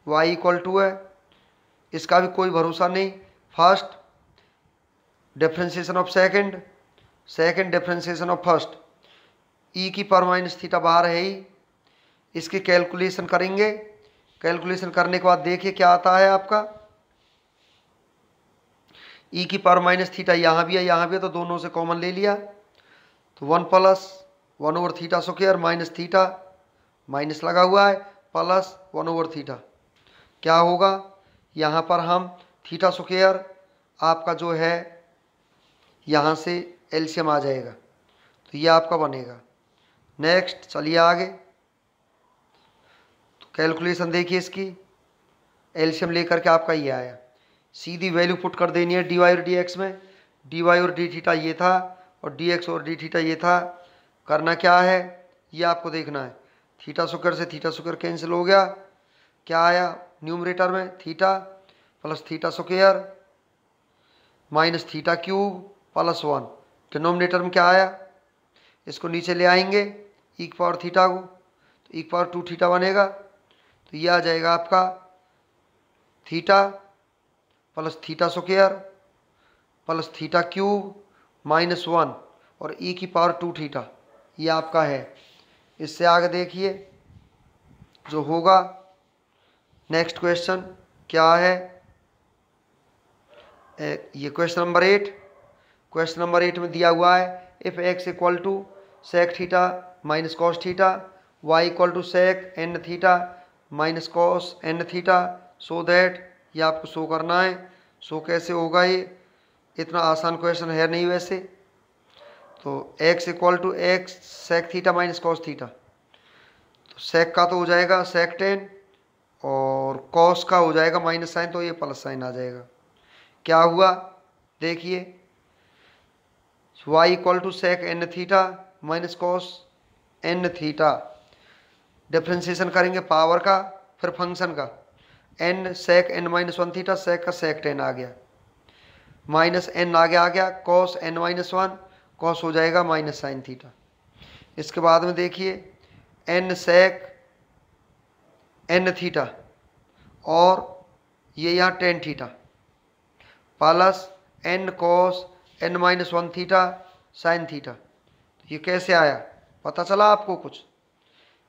y इक्वल टू है इसका भी कोई भरोसा नहीं first differentiation of second second differentiation of first e की पावर माइनस थीटा बाहर है ही इसकी कैलकुलेशन करेंगे कैलकुलेशन करने के बाद देखिए क्या आता है आपका ई e की पावर माइनस थीटा यहाँ भी है यहाँ भी है तो दोनों से कॉमन ले लिया तो one plus one over theta square minus theta minus लगा हुआ है प्लस वन ओवर थीटा क्या होगा यहाँ पर हम थीटा स्क्र आपका जो है यहाँ से एल्शियम आ जाएगा तो ये आपका बनेगा नेक्स्ट चलिए आगे तो कैलकुलेशन देखिए इसकी एल्शियम लेकर के आपका ये आया सीधी वैल्यू पुट कर देनी है डी वाई और डी एक्स में डी वाई और डी थीटा ये था और डी एक्स और डी थीटा ये था करना क्या है ये आपको देखना है थीटा सुकर से थीटा सुकर कैंसिल हो गया क्या आया न्यूमरेटर में theta plus theta square minus theta cube plus one denominator में क्या आया इसको नीचे ले आएंगे एक पावर थीटा को तो एक पावर टू थीटा बनेगा तो ये आ जाएगा आपका theta plus theta square plus theta cube minus one और ई की पावर टू थीटा ये आपका है इससे आगे देखिए जो होगा नेक्स्ट क्वेश्चन क्या है ए, ये question number eight question number eight में दिया हुआ है if X equal to sec theta minus cos theta Y equal to sec N theta minus cos N theta so that ये आपको शो करना है शो कैसे होगा ये इतना आसान क्वेश्चन है नहीं वैसे तो X equal to X sec theta minus cos theta तो सेक का तो हो जाएगा सेक टेन और कॉस का हो जाएगा माइनस साइन तो ये प्लस साइन आ जाएगा क्या हुआ देखिए Y equal to sec N theta minus cos N theta differentiation करेंगे पावर का फिर फंक्शन का N sec N minus one theta sec का सेक टेन आ गया माइनस एन आ गया आ गया cos N minus one cos हो जाएगा माइनस साइन थीटा इसके बाद में देखिए एन सेक एन थीटा और ये यहाँ tan theta plus N cos N minus one theta sine theta ये कैसे आया पता चला आपको कुछ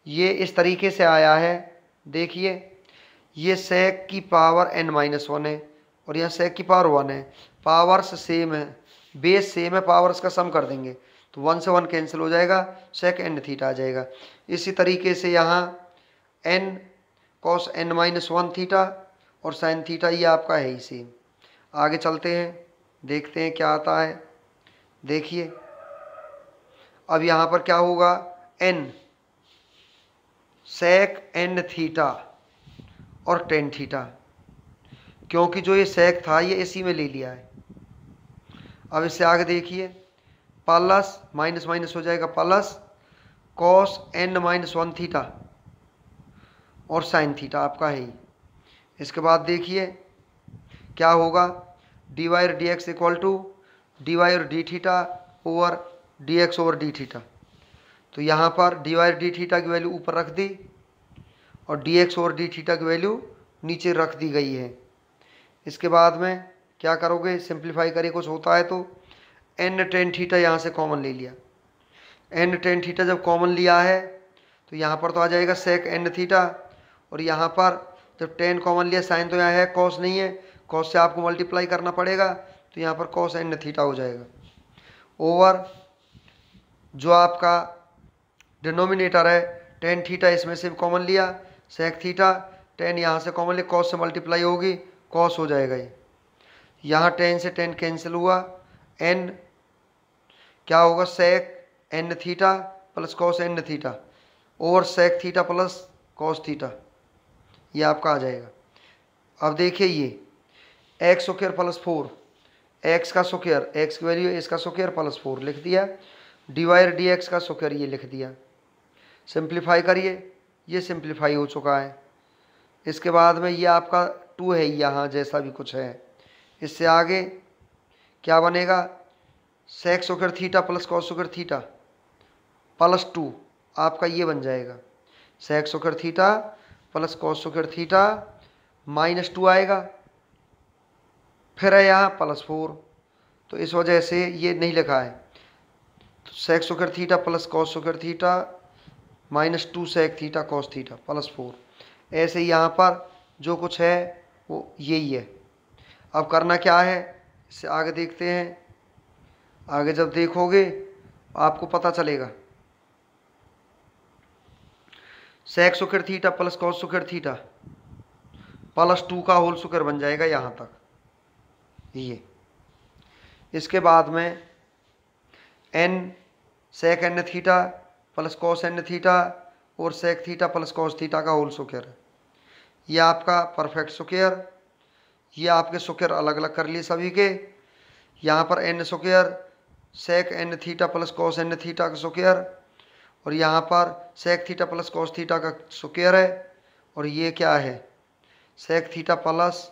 ये इस तरीके से आया है देखिए ये सेक की पावर एन माइनस वन है और यहाँ सेक की पावर वन है पावर्स सेम है बेस सेम है पावर्स का सम कर देंगे तो वन से वन कैंसिल हो जाएगा सेक एन थीटा आ जाएगा इसी तरीके से यहाँ N cos N minus one theta और साइन थीटा ये आपका है ही सेम आगे चलते हैं देखते हैं क्या आता है देखिए अब यहाँ पर क्या होगा एन सेक एन थीटा और टेन थीटा क्योंकि जो ये सेक था ये इसी में ले लिया है अब इससे आगे देखिए प्लस माइनस माइनस हो जाएगा plus cos N minus one theta और साइन थीटा आपका है ही इसके बाद देखिए क्या होगा डी वाई और D x equal to D Y और D theta over D x over D theta तो यहाँ पर डी वाई और डी थीटा की वैल्यू ऊपर रख दी और डी एक्स और डी थीटा की वैल्यू नीचे रख दी गई है इसके बाद में क्या करोगे सिंप्लीफाई करिए कुछ होता है तो एन टेन थीटा यहाँ से कॉमन ले लिया एन टेन थीटा जब कॉमन लिया है तो यहाँ पर तो आ जाएगा सेक एन थीटा और यहाँ पर जब टेन कॉमन लिया साइन तो यहाँ है कॉस नहीं है कॉस से आपको मल्टीप्लाई करना पड़ेगा तो यहाँ पर कॉस एन थीटा हो जाएगा ओवर जो आपका डिनोमिनेटर है टेन थीटा इसमें से कॉमन लिया सेक थीटा टेन यहाँ से कॉमनली कॉस से मल्टीप्लाई होगी कॉस हो जाएगा ये यहाँ टेन से टेन कैंसिल हुआ एन क्या होगा sec N theta plus cos N theta और sec theta plus cos theta ये आपका आ जाएगा अब देखिए ये X square plus four X का स्क्र एक्स की वैल्यू इसका स्क्र प्लस फोर लिख दिया डिवाइड डी एक्स का स्क्र ये लिख दिया सिंप्लीफाई करिए ये सिंप्लीफाई हो चुका है इसके बाद में ये आपका टू है यहाँ जैसा भी कुछ है इससे आगे क्या बनेगा sec square theta plus cos square theta plus two आपका ये बन जाएगा sec square theta plus cos square theta minus two आएगा फिर है यहाँ प्लस फोर तो इस वजह से ये नहीं लिखा है तो sec square theta plus cos square theta minus two sec theta cos theta plus four ऐसे यहाँ पर जो कुछ है वो यही है अब करना क्या है इससे आगे देखते हैं आगे जब देखोगे आपको पता चलेगा sec square theta plus cos square theta plus two का होल सुखिर बन जाएगा यहाँ तक ये इसके बाद में N sec N theta plus cos N theta और sec theta plus cos theta का होल सुकेयर ये आपका परफेक्ट सुकेयर ये आपके सुकेयर अलग अलग कर लिए सभी के यहाँ पर N square sec N theta plus cos N theta का सुकेयर और यहाँ पर sec theta plus cos theta का सुकेयर है और ये क्या है sec theta plus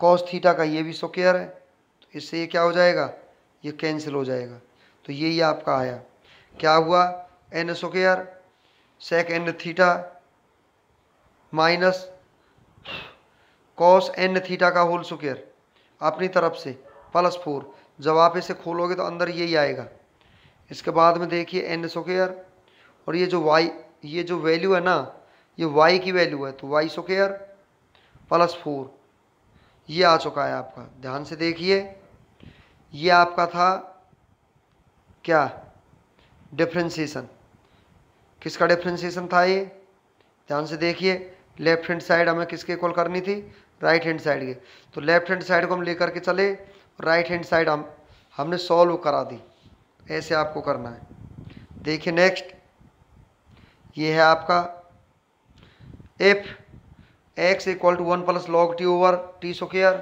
cos theta का ये भी सुकेयर है तो इससे ये क्या हो जाएगा ये कैंसिल हो जाएगा तो ये आपका आया क्या हुआ N square sec N theta minus cos N theta का होल स्क्र अपनी तरफ से प्लस फोर जब आप इसे खोलोगे तो अंदर यही आएगा इसके बाद में देखिए एन स्क्र और ये जो वाई ये जो वैल्यू है ना ये वाई की वैल्यू है तो वाई स्क्र प्लस फोर ये आ चुका है आपका ध्यान से देखिए ये आपका था क्या डिफ्रेंसीसन किसका डिफ्रेंसीसन था ये ध्यान से देखिए लेफ्ट हैंड साइड हमें किसके कॉल करनी थी राइट हैंड साइड के तो लेफ्ट हैंड साइड को हम लेकर के चले राइट हैंड साइड हम हमने सॉल्व करा दी ऐसे आपको करना है देखिए नेक्स्ट ये है आपका F X equal to one plus log T over T square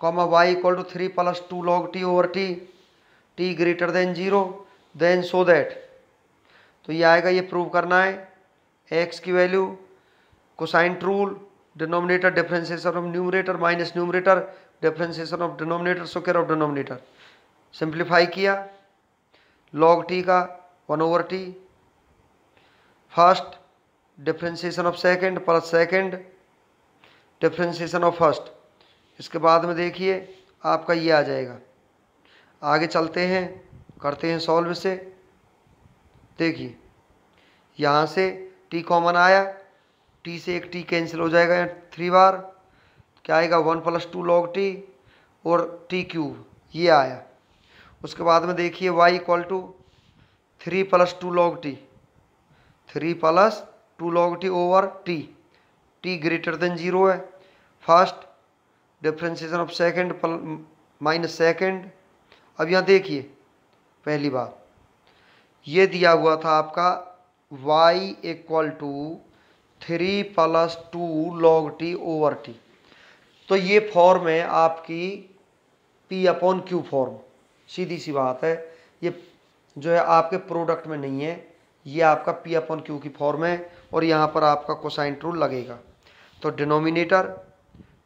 comma Y equal to three plus two log T over T T greater than zero then so that तो ये आएगा ये प्रूव करना है X की value cosine rule denominator differentiation of numerator minus numerator differentiation of denominator square of denominator simplify किया log T का one over T first differentiation of second plus second differentiation of first इसके बाद में देखिए आपका ये आ जाएगा आगे चलते हैं करते हैं सॉल्व इसे देखिए यहाँ से टी कॉमन आया टी से एक टी कैंसिल हो जाएगा थ्री बार क्या आएगा one plus two log T और टी क्यूब ये आया उसके बाद में देखिए Y equal to three plus two log T three plus two log T over T T greater than zero है first differentiation of second minus second अब यहाँ देखिए पहली बार ये दिया हुआ था आपका y equal to three plus two log T over T तो ये फॉर्म है आपकी पी अपॉन क्यू फॉर्म सीधी सी बात है ये जो है आपके प्रोडक्ट में नहीं है ये आपका पी अपॉन क्यू की फॉर्म है और यहाँ पर आपका कोसाइन रूल लगेगा तो denominator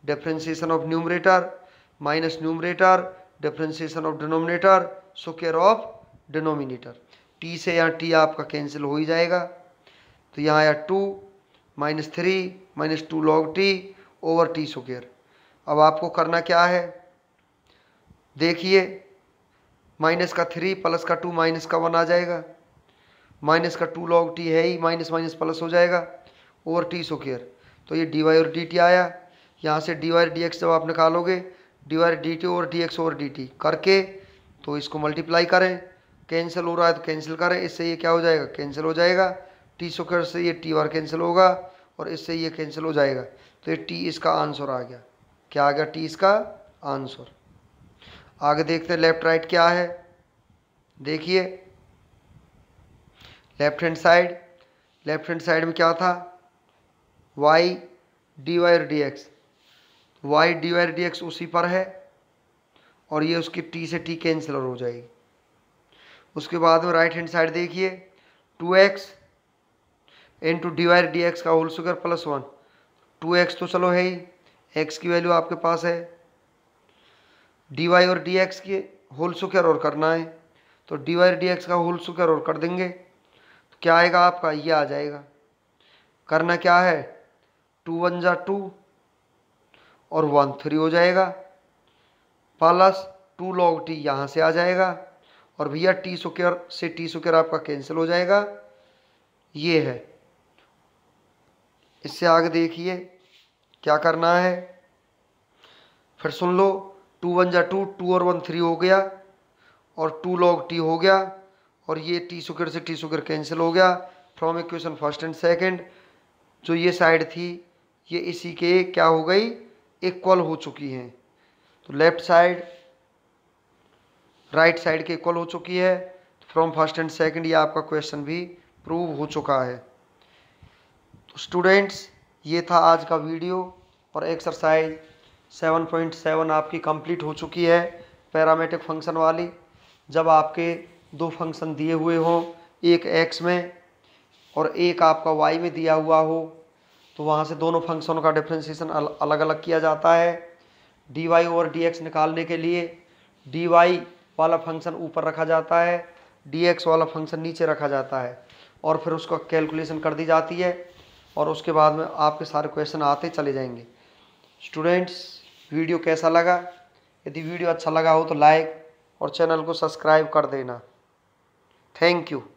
differentiation of numerator minus numerator differentiation of denominator square of denominator T से यहाँ टी आपका कैंसिल हो ही जाएगा तो यहाँ आया two minus three minus two log T over T square अब आपको करना क्या है देखिए माइनस का थ्री प्लस का टू माइनस का वन आ जाएगा माइनस का टू लॉग टी है ही माइनस माइनस प्लस हो जाएगा ओवर टी सो केयर तो ये डी वाई और डी टी आया यहाँ से डी वाई डी एक्स जब आप निकालोगे डी वाई डी टी और डी एक्स और डी टी करके तो इसको मल्टीप्लाई करें कैंसिल हो रहा है तो कैंसिल करें इससे ये क्या हो जाएगा कैंसिल हो जाएगा टी स्क्वायर से ये टी बार कैंसिल होगा और इससे ये कैंसिल हो जाएगा तो ये टी इसका आंसर आ गया क्या आ गया टी इसका आंसर आगे देखते हैं लेफ्ट राइट क्या है देखिए left hand side left hand side में क्या था वाई डी वाई और D X Y D Y D X उसी पर है और ये उसकी टी से टी कैंसिल हो जाएगी उसके बाद में राइट हैंड साइड देखिए two X two D Y D X का whole square plus one two X तो चलो है ही एक्स की वैल्यू आपके पास है डी वाई और डी एक्स की होल स्क्वायर और करना है तो डी वाई डी एक्स का होल स्क्वायर और कर देंगे तो क्या आएगा आपका ये आ जाएगा करना क्या है टू वन जा टू और वन थ्री हो जाएगा प्लस टू लॉग टी यहाँ से आ जाएगा और भैया टी सुकेयर से टी सुकेयर आपका कैंसिल हो जाएगा ये है इससे आगे देखिए क्या करना है फिर सुन लो टू वन जा टू टू और वन थ्री हो गया और टू लॉग टी हो गया और ये टी सुकेयर से टी सुकेयर कैंसिल हो गया from equation first and second जो ये साइड थी ये इसी के क्या हो गई इक्वल हो चुकी हैं तो लेफ्ट साइड राइट साइड के इक्वल हो चुकी है फ्रॉम फर्स्ट एंड सेकंड ये आपका क्वेश्चन भी प्रूव हो चुका है तो स्टूडेंट्स ये था आज का वीडियो और एक्सरसाइज 7.7 आपकी कंप्लीट हो चुकी है पैरामेट्रिक फंक्शन वाली जब आपके दो फंक्शन दिए हुए हों एक एक्स में और एक आपका वाई में दिया हुआ हो तो वहाँ से दोनों फंक्शनों का डिफ्रेंसीसन अलग अलग किया जाता है डी वाई और डी एक्स निकालने के लिए डी वाई वाला फंक्शन ऊपर रखा जाता है डी एक्स वाला फंक्शन नीचे रखा जाता है और फिर उसका कैलकुलेशन कर दी जाती है और उसके बाद में आपके सारे क्वेश्चन आते चले जाएंगे स्टूडेंट्स वीडियो कैसा लगा यदि वीडियो अच्छा लगा हो तो लाइक और चैनल को सब्सक्राइब कर देना थैंक यू